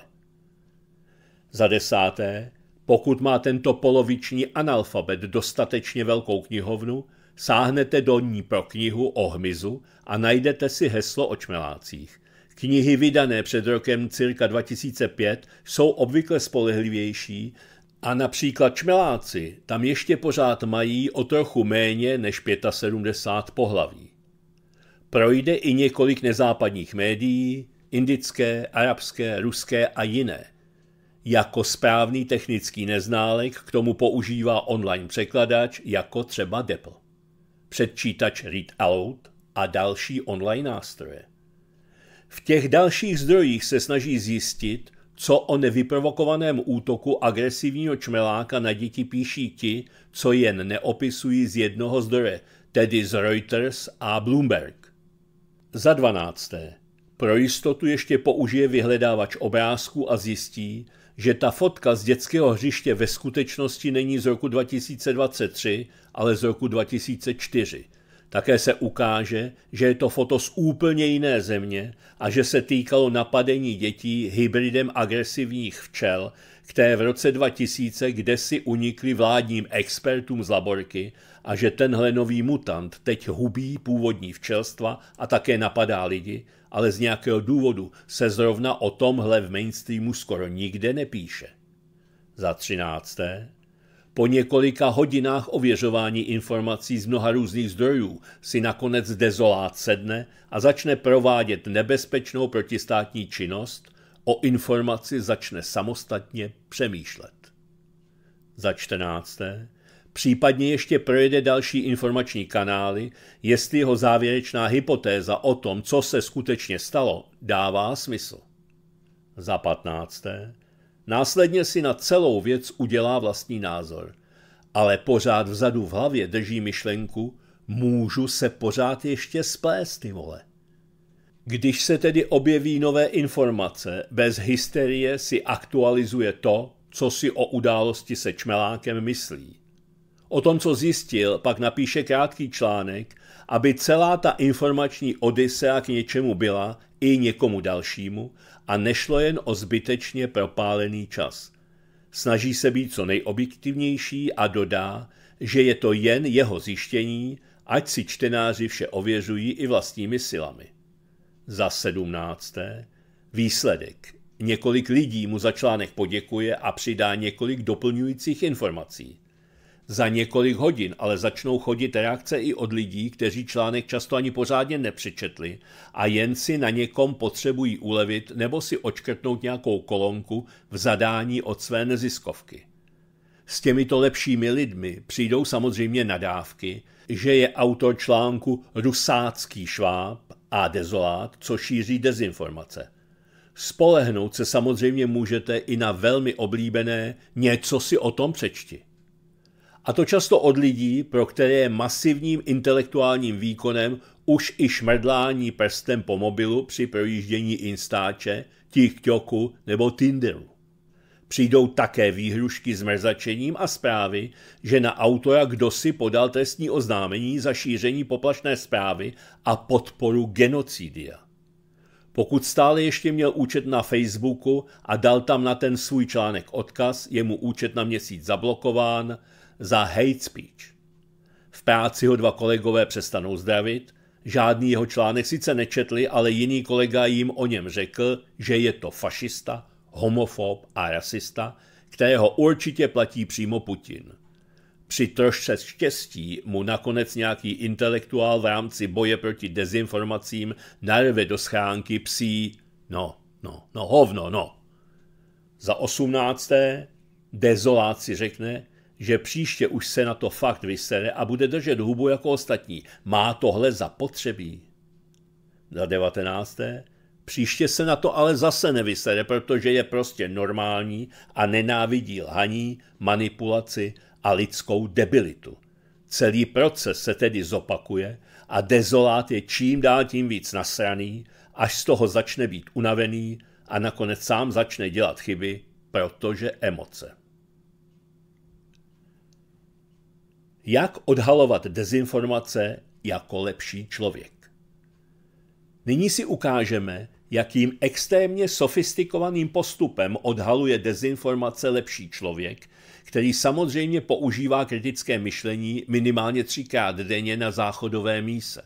Za desáté, pokud má tento poloviční analfabet dostatečně velkou knihovnu, sáhnete do ní pro knihu o hmyzu a najdete si heslo o čmelácích. Knihy vydané před rokem cirka 2005 jsou obvykle spolehlivější a například čmeláci tam ještě pořád mají o trochu méně než 75 pohlaví. Projde i několik nezápadních médií, indické, arabské, ruské a jiné. Jako správný technický neználek k tomu používá online překladač jako třeba Depl, předčítač Read Aloud a další online nástroje. V těch dalších zdrojích se snaží zjistit, co o nevyprovokovaném útoku agresivního čmeláka na děti píší ti, co jen neopisují z jednoho zdroje, tedy z Reuters a Bloomberg. Za dvanácté. Pro jistotu ještě použije vyhledávač obrázku a zjistí, že ta fotka z dětského hřiště ve skutečnosti není z roku 2023, ale z roku 2004, také se ukáže, že je to foto z úplně jiné země a že se týkalo napadení dětí hybridem agresivních včel, které v roce 2000 kdesi unikly vládním expertům z laborky a že tenhle nový mutant teď hubí původní včelstva a také napadá lidi, ale z nějakého důvodu se zrovna o tomhle v mainstreamu skoro nikde nepíše. Za třinácté, po několika hodinách ověřování informací z mnoha různých zdrojů si nakonec dezolát sedne a začne provádět nebezpečnou protistátní činnost, o informaci začne samostatně přemýšlet. Za čtrnácté, případně ještě projede další informační kanály, jestli jeho závěrečná hypotéza o tom, co se skutečně stalo, dává smysl. Za patnácté, Následně si na celou věc udělá vlastní názor. Ale pořád vzadu v hlavě drží myšlenku, můžu se pořád ještě splést, ty vole. Když se tedy objeví nové informace, bez hysterie si aktualizuje to, co si o události se čmelákem myslí. O tom, co zjistil, pak napíše krátký článek, aby celá ta informační odisea k něčemu byla, i někomu dalšímu a nešlo jen o zbytečně propálený čas. Snaží se být co nejobjektivnější a dodá, že je to jen jeho zjištění, ať si čtenáři vše ověřují i vlastními silami. Za sedmnácté. Výsledek. Několik lidí mu za článek poděkuje a přidá několik doplňujících informací za několik hodin, ale začnou chodit reakce i od lidí, kteří článek často ani pořádně nepřečetli a jen si na někom potřebují ulevit nebo si očkrtnout nějakou kolonku v zadání od své neziskovky. S těmito lepšími lidmi přijdou samozřejmě nadávky, že je autor článku rusácký šváb a dezolát, co šíří dezinformace. Spolehnout se samozřejmě můžete i na velmi oblíbené něco si o tom přečti. A to často od lidí, pro které je masivním intelektuálním výkonem už i šmrdlání prstem po mobilu při projíždění Instače, TikToku nebo Tinderu. Přijdou také výhrušky s mrzačením a zprávy, že na autora kdosi podal trestní oznámení za šíření poplašné zprávy a podporu genocidia. Pokud stále ještě měl účet na Facebooku a dal tam na ten svůj článek odkaz, je mu účet na měsíc zablokován – za hate speech. V práci ho dva kolegové přestanou zdravit, žádný jeho článek sice nečetli, ale jiný kolega jim o něm řekl, že je to fašista, homofob a rasista, kterého určitě platí přímo Putin. Při trošce štěstí mu nakonec nějaký intelektuál v rámci boje proti dezinformacím narve do schránky psí no, no, no, hovno, no. Za osmnácté dezolát si řekne, že příště už se na to fakt vysere a bude držet hubu jako ostatní. Má tohle zapotřebí. Za devatenácté, příště se na to ale zase nevysere, protože je prostě normální a nenávidí lhaní, manipulaci a lidskou debilitu. Celý proces se tedy zopakuje a dezolát je čím dál tím víc nasraný, až z toho začne být unavený a nakonec sám začne dělat chyby, protože emoce. Jak odhalovat dezinformace jako lepší člověk? Nyní si ukážeme, jakým extrémně sofistikovaným postupem odhaluje dezinformace lepší člověk, který samozřejmě používá kritické myšlení minimálně třikrát denně na záchodové míse.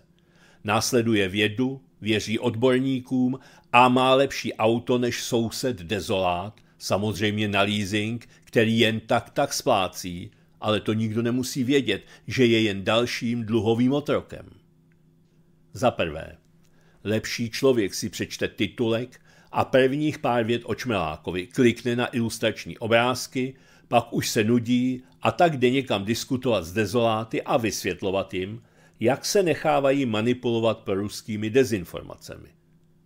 Následuje vědu, věří odborníkům a má lepší auto než soused dezolát, samozřejmě na leasing, který jen tak tak splácí, ale to nikdo nemusí vědět, že je jen dalším dluhovým otrokem. Za prvé, lepší člověk si přečte titulek a prvních pár vět o Čmelákovi klikne na ilustrační obrázky, pak už se nudí a tak jde někam diskutovat s dezoláty a vysvětlovat jim, jak se nechávají manipulovat ruskými dezinformacemi.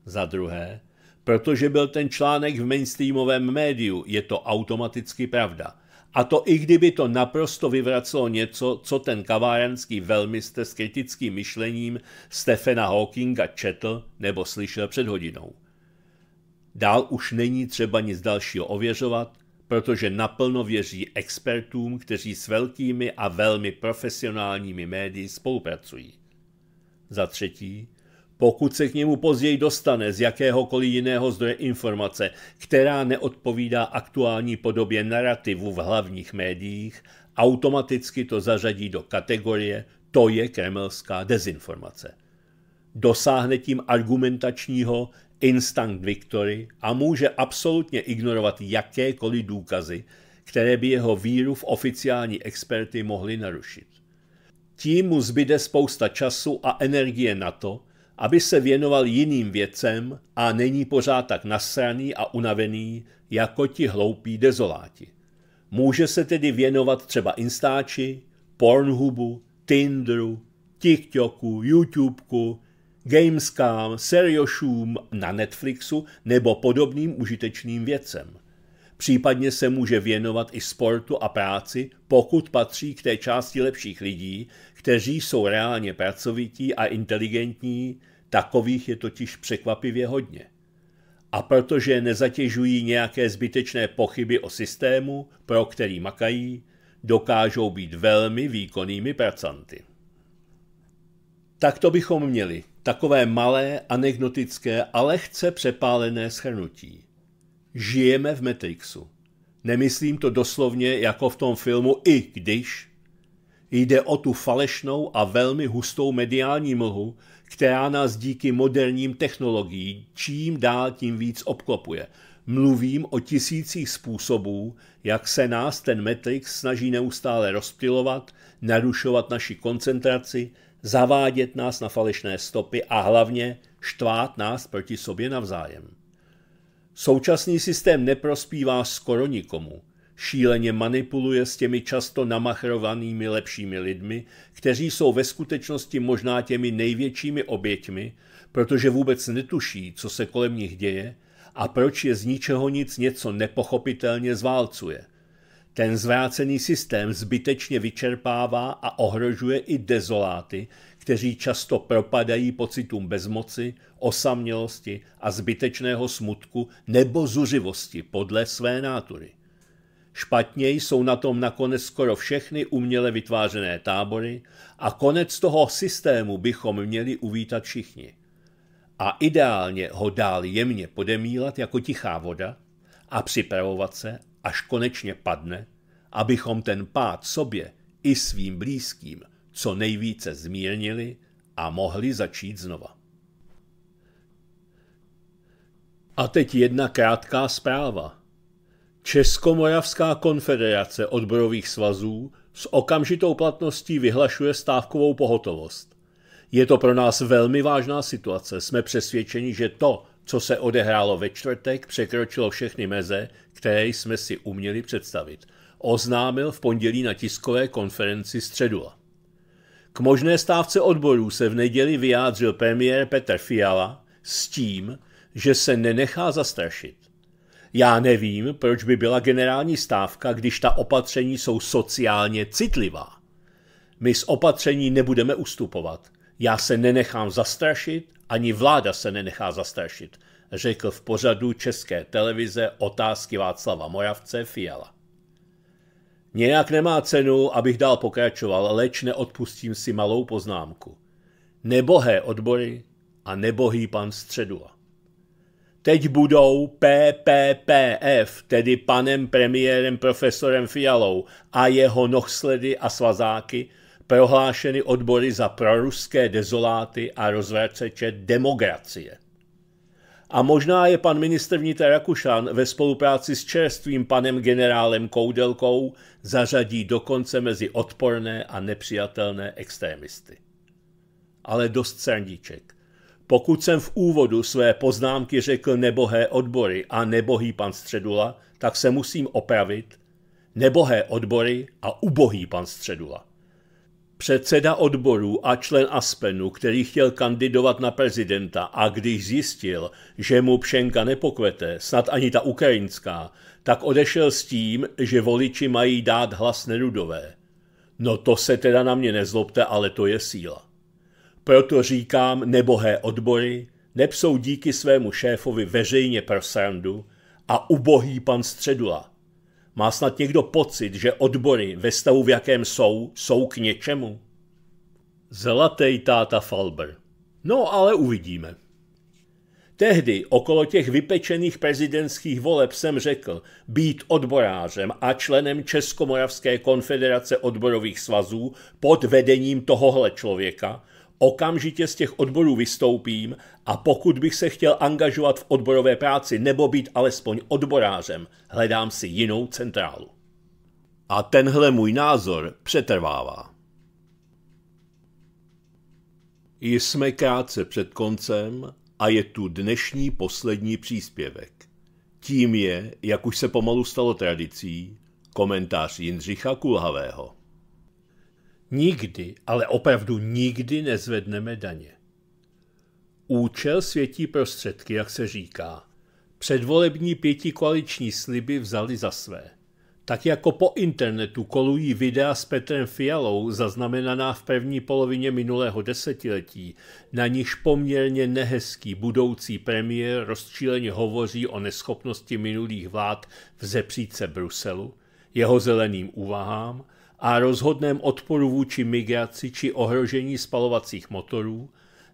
Za druhé, protože byl ten článek v mainstreamovém médiu, je to automaticky pravda – a to i kdyby to naprosto vyvracelo něco, co ten kavárenský velmistr s kritickým myšlením Stephena Hawkinga četl nebo slyšel před hodinou. Dál už není třeba nic dalšího ověřovat, protože naplno věří expertům, kteří s velkými a velmi profesionálními médii spolupracují. Za třetí, pokud se k němu později dostane z jakéhokoliv jiného zdroje informace, která neodpovídá aktuální podobě narrativu v hlavních médiích, automaticky to zařadí do kategorie to je kremelská dezinformace. Dosáhne tím argumentačního instant victory a může absolutně ignorovat jakékoliv důkazy, které by jeho víru v oficiální experty mohly narušit. Tím mu zbyde spousta času a energie na to, aby se věnoval jiným věcem a není pořád tak nasraný a unavený, jako ti hloupí dezoláti. Může se tedy věnovat třeba Instači, Pornhubu, Tinderu, TikToku, YouTubeku, Gamescom, seriošům na Netflixu nebo podobným užitečným věcem. Případně se může věnovat i sportu a práci, pokud patří k té části lepších lidí, kteří jsou reálně pracovití a inteligentní, takových je totiž překvapivě hodně. A protože nezatěžují nějaké zbytečné pochyby o systému, pro který makají, dokážou být velmi výkonnými pracanty. Tak to bychom měli takové malé, anekdotické a lehce přepálené shrnutí. Žijeme v Matrixu. Nemyslím to doslovně jako v tom filmu i když, Jde o tu falešnou a velmi hustou mediální mlhu, která nás díky moderním technologiím čím dál tím víc obklopuje. Mluvím o tisících způsobů, jak se nás ten Matrix snaží neustále rozptilovat, narušovat naši koncentraci, zavádět nás na falešné stopy a hlavně štvát nás proti sobě navzájem. Současný systém neprospívá skoro nikomu – šíleně manipuluje s těmi často namachrovanými lepšími lidmi, kteří jsou ve skutečnosti možná těmi největšími oběťmi, protože vůbec netuší, co se kolem nich děje a proč je z ničeho nic něco nepochopitelně zválcuje. Ten zvrácený systém zbytečně vyčerpává a ohrožuje i dezoláty, kteří často propadají pocitům bezmoci, osamělosti a zbytečného smutku nebo zuřivosti podle své nátury. Špatně jsou na tom nakonec skoro všechny uměle vytvářené tábory a konec toho systému bychom měli uvítat všichni. A ideálně ho dál jemně podemílat jako tichá voda a připravovat se, až konečně padne, abychom ten pád sobě i svým blízkým co nejvíce zmírnili a mohli začít znova. A teď jedna krátká zpráva Českomoravská konfederace odborových svazů s okamžitou platností vyhlašuje stávkovou pohotovost. Je to pro nás velmi vážná situace. Jsme přesvědčeni, že to, co se odehrálo ve čtvrtek, překročilo všechny meze, které jsme si uměli představit. Oznámil v pondělí na tiskové konferenci Středula. K možné stávce odborů se v neděli vyjádřil premiér Petr Fiala s tím, že se nenechá zastrašit. Já nevím, proč by byla generální stávka, když ta opatření jsou sociálně citlivá. My z opatření nebudeme ustupovat. Já se nenechám zastrašit, ani vláda se nenechá zastrašit, řekl v pořadu České televize otázky Václava Moravce Fiala. Nějak nemá cenu, abych dál pokračoval, leč neodpustím si malou poznámku. Nebohé odbory a nebohý pan Středula teď budou PPPF, tedy panem premiérem profesorem Fialou a jeho nohsledy a svazáky, prohlášeny odbory za proruské dezoláty a rozvraceče demokracie. A možná je pan ministr vnitra Rakušan ve spolupráci s čerstvým panem generálem Koudelkou zařadí dokonce mezi odporné a nepřijatelné extremisty. Ale dost srandíček. Pokud jsem v úvodu své poznámky řekl nebohé odbory a nebohý pan Středula, tak se musím opravit. Nebohé odbory a ubohý pan Středula. Předseda odborů a člen Aspenu, který chtěl kandidovat na prezidenta a když zjistil, že mu pšenka nepokvete, snad ani ta ukrajinská, tak odešel s tím, že voliči mají dát hlas Nerudové. No to se teda na mě nezlobte, ale to je síla. Proto říkám, nebohé odbory nepsou díky svému šéfovi veřejně prsrandu a ubohý pan Středula. Má snad někdo pocit, že odbory ve stavu, v jakém jsou, jsou k něčemu? Zlatej táta Falber. No, ale uvidíme. Tehdy okolo těch vypečených prezidentských voleb jsem řekl být odborářem a členem Českomoravské konfederace odborových svazů pod vedením tohohle člověka okamžitě z těch odborů vystoupím a pokud bych se chtěl angažovat v odborové práci nebo být alespoň odborářem, hledám si jinou centrálu. A tenhle můj názor přetrvává. Jsme krátce před koncem a je tu dnešní poslední příspěvek. Tím je, jak už se pomalu stalo tradicí, komentář Jindřicha Kulhavého. Nikdy, ale opravdu nikdy nezvedneme daně. Účel světí prostředky, jak se říká. Předvolební koaliční sliby vzali za své. Tak jako po internetu kolují videa s Petrem Fialou, zaznamenaná v první polovině minulého desetiletí, na niž poměrně nehezký budoucí premiér rozčíleně hovoří o neschopnosti minulých vlád vzepřít se Bruselu, jeho zeleným úvahám a rozhodném odporu vůči migraci či ohrožení spalovacích motorů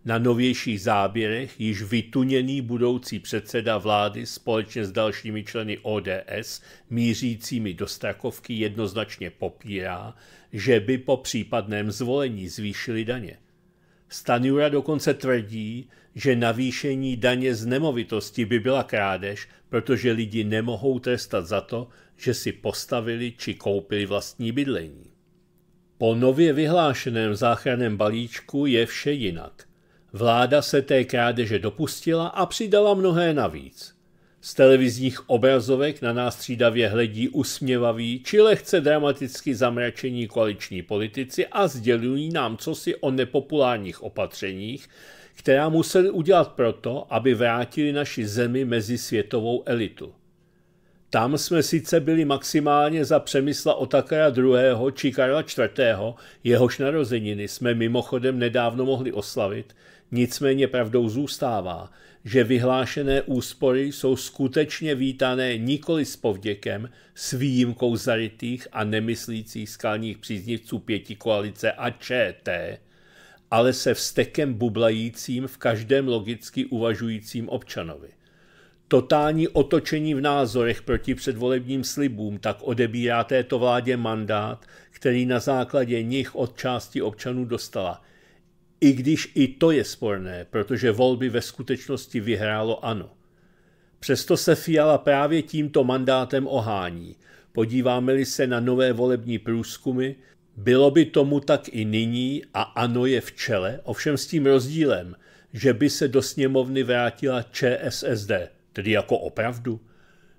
na novějších záběrech již vytuněný budoucí předseda vlády společně s dalšími členy ODS mířícími do Strakovky jednoznačně popírá, že by po případném zvolení zvýšili daně. Stanjura dokonce tvrdí, že navýšení daně z nemovitosti by byla krádež, protože lidi nemohou trestat za to, že si postavili či koupili vlastní bydlení. Po nově vyhlášeném záchranném balíčku je vše jinak. Vláda se té krádeže dopustila a přidala mnohé navíc. Z televizních obrazovek na nástřídavě hledí usměvaví či lehce dramaticky zamračení koaliční politici a sdělují nám cosi o nepopulárních opatřeních, která museli udělat proto, aby vrátili naši zemi mezi světovou elitu. Tam jsme sice byli maximálně za Přemysla Otakara II. či Karla IV., jehož narozeniny jsme mimochodem nedávno mohli oslavit, nicméně pravdou zůstává, že vyhlášené úspory jsou skutečně vítané nikoli s povděkem, s výjimkou zarytých a nemyslících skalních příznivců pěti koalice a ČT, ale se vstekem bublajícím v každém logicky uvažujícím občanovi. Totální otočení v názorech proti předvolebním slibům tak odebírá této vládě mandát, který na základě nich od části občanů dostala. I když i to je sporné, protože volby ve skutečnosti vyhrálo ano. Přesto se Fiala právě tímto mandátem ohání. Podíváme-li se na nové volební průzkumy, bylo by tomu tak i nyní a ano je v čele, ovšem s tím rozdílem, že by se do sněmovny vrátila ČSSD, tedy jako opravdu.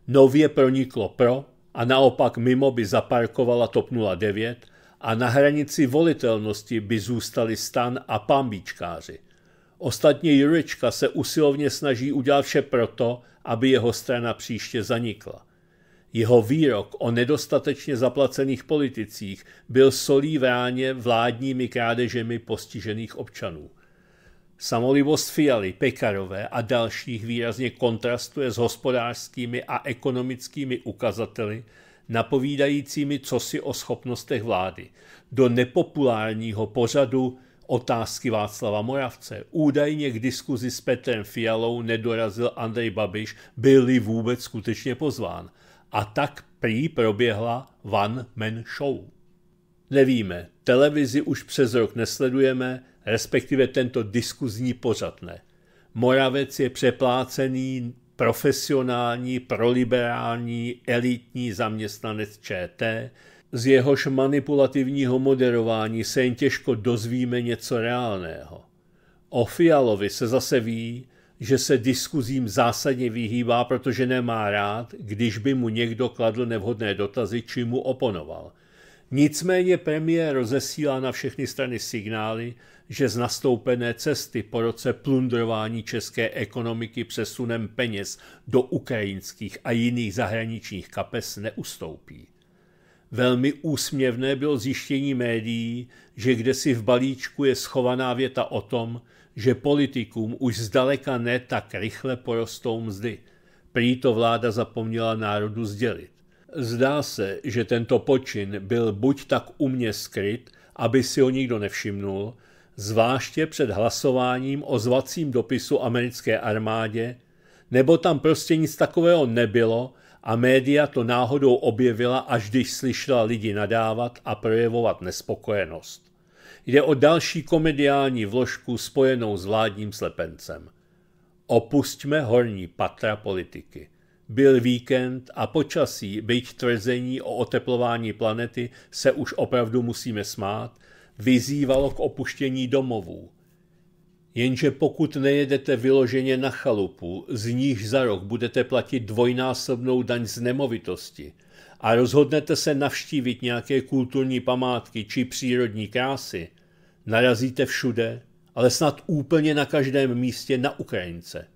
Nově proniklo pro a naopak mimo by zaparkovala TOP 09 a na hranici volitelnosti by zůstali stan a pambíčkáři. Ostatně Jurečka se usilovně snaží udělat vše proto, aby jeho strana příště zanikla. Jeho výrok o nedostatečně zaplacených politicích byl solí v ráně vládními krádežemi postižených občanů. Samolivost Fialy, Pekarové a dalších výrazně kontrastuje s hospodářskými a ekonomickými ukazateli, napovídajícími cosi o schopnostech vlády. Do nepopulárního pořadu otázky Václava Moravce. Údajně k diskuzi s Petrem Fialou nedorazil Andrej Babiš, byl-li vůbec skutečně pozván a tak prý proběhla One Man Show. Nevíme, televizi už přes rok nesledujeme, respektive tento diskuzní pořad ne. Moravec je přeplácený profesionální, proliberální, elitní zaměstnanec ČT, z jehož manipulativního moderování se jen těžko dozvíme něco reálného. O Fialovi se zase ví, že se diskuzím zásadně vyhýbá, protože nemá rád, když by mu někdo kladl nevhodné dotazy či mu oponoval. Nicméně premiér rozesílá na všechny strany signály, že z nastoupené cesty po roce plundrování české ekonomiky přesunem peněz do ukrajinských a jiných zahraničních kapes neustoupí. Velmi úsměvné bylo zjištění médií, že kde si v balíčku je schovaná věta o tom, že politikům už zdaleka ne tak rychle porostou mzdy. Prý to vláda zapomněla národu sdělit. Zdá se, že tento počin byl buď tak umně skryt, aby si ho nikdo nevšimnul, zvláště před hlasováním o zvacím dopisu americké armádě, nebo tam prostě nic takového nebylo a média to náhodou objevila, až když slyšela lidi nadávat a projevovat nespokojenost. Jde o další komediální vložku spojenou s vládním slepencem. Opustme horní patra politiky. Byl víkend a počasí, byť tvrzení o oteplování planety se už opravdu musíme smát, vyzývalo k opuštění domovů. Jenže pokud nejedete vyloženě na chalupu, z níž za rok budete platit dvojnásobnou daň z nemovitosti – a rozhodnete se navštívit nějaké kulturní památky či přírodní krásy, narazíte všude, ale snad úplně na každém místě na Ukrajince.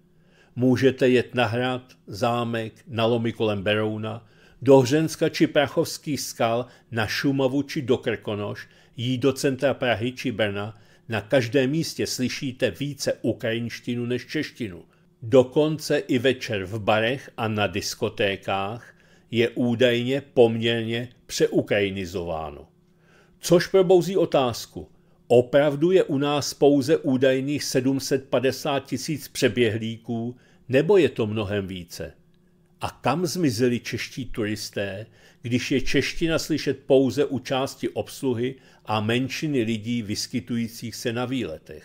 Můžete jet na hrad, zámek, na lomy kolem Berouna, do Hřenska či Prachovských skal, na Šumavu či do Krkonoš, jít do centra Prahy či Brna, na každém místě slyšíte více ukrajinštinu než češtinu. Dokonce i večer v barech a na diskotékách je údajně poměrně přeukrajinizováno. Což probouzí otázku, opravdu je u nás pouze údajných 750 tisíc přeběhlíků, nebo je to mnohem více? A kam zmizeli čeští turisté, když je čeština slyšet pouze u části obsluhy a menšiny lidí vyskytujících se na výletech?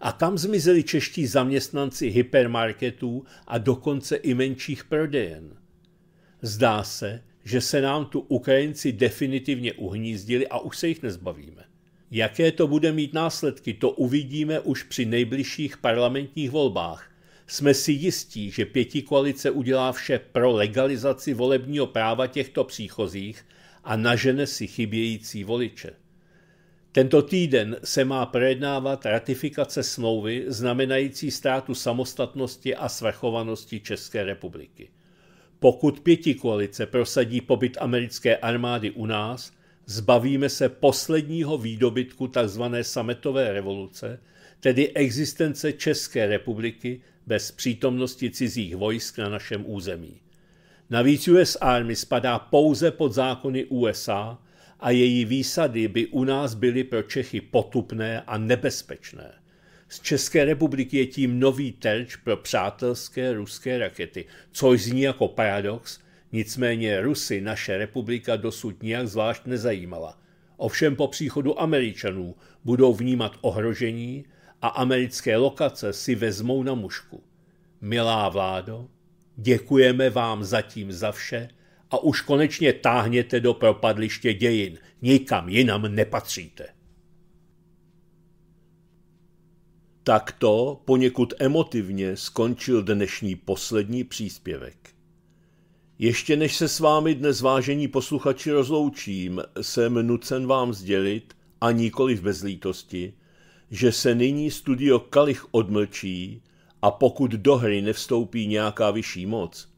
A kam zmizeli čeští zaměstnanci hypermarketů a dokonce i menších prodejen? Zdá se, že se nám tu Ukrajinci definitivně uhnízdili a už se jich nezbavíme. Jaké to bude mít následky, to uvidíme už při nejbližších parlamentních volbách. Jsme si jistí, že pěti koalice udělá vše pro legalizaci volebního práva těchto příchozích a nažene si chybějící voliče. Tento týden se má projednávat ratifikace smlouvy znamenající ztrátu samostatnosti a svrchovanosti České republiky. Pokud pěti koalice prosadí pobyt americké armády u nás, zbavíme se posledního výdobytku tzv. sametové revoluce, tedy existence České republiky bez přítomnosti cizích vojsk na našem území. Navíc US Army spadá pouze pod zákony USA a její výsady by u nás byly pro Čechy potupné a nebezpečné z České republiky je tím nový terč pro přátelské ruské rakety, což zní jako paradox, nicméně Rusy naše republika dosud nijak zvlášť nezajímala. Ovšem po příchodu Američanů budou vnímat ohrožení a americké lokace si vezmou na mušku. Milá vládo, děkujeme vám zatím za vše a už konečně táhněte do propadliště dějin, nikam jinam nepatříte. Takto poněkud emotivně skončil dnešní poslední příspěvek. Ještě než se s vámi dnes vážení posluchači rozloučím, jsem nucen vám sdělit, a nikoli v bezlítosti, že se nyní studio Kalich odmlčí a pokud do hry nevstoupí nějaká vyšší moc,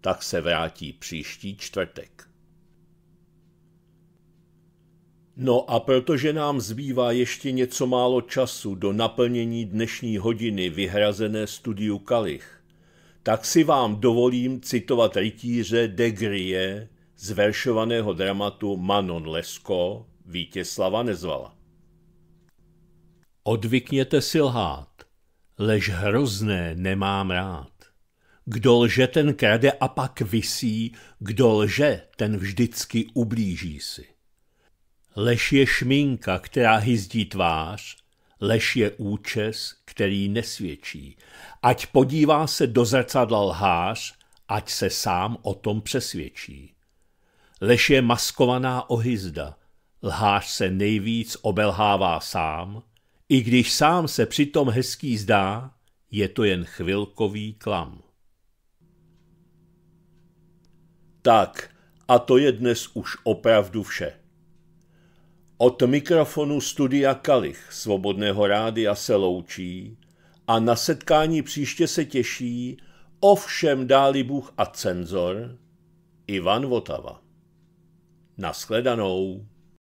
tak se vrátí příští čtvrtek. No a protože nám zbývá ještě něco málo času do naplnění dnešní hodiny vyhrazené studiu Kalich, tak si vám dovolím citovat rytíře de Grie z veršovaného dramatu Manon Lesko Vítězslava Nezvala. Odvykněte si lhát, lež hrozné nemám rád. Kdo lže, ten krade a pak visí, kdo lže, ten vždycky ublíží si. Lež je šminka, která hyzdí tvář, lež je účes, který nesvědčí. Ať podívá se do zrcadla lhář, ať se sám o tom přesvědčí. Lež je maskovaná ohyzda, lhář se nejvíc obelhává sám, i když sám se přitom hezký zdá, je to jen chvilkový klam. Tak, a to je dnes už opravdu vše. Od mikrofonu studia Kalich Svobodného a se loučí a na setkání příště se těší ovšem dáli Bůh a cenzor Ivan Votava. Naschledanou.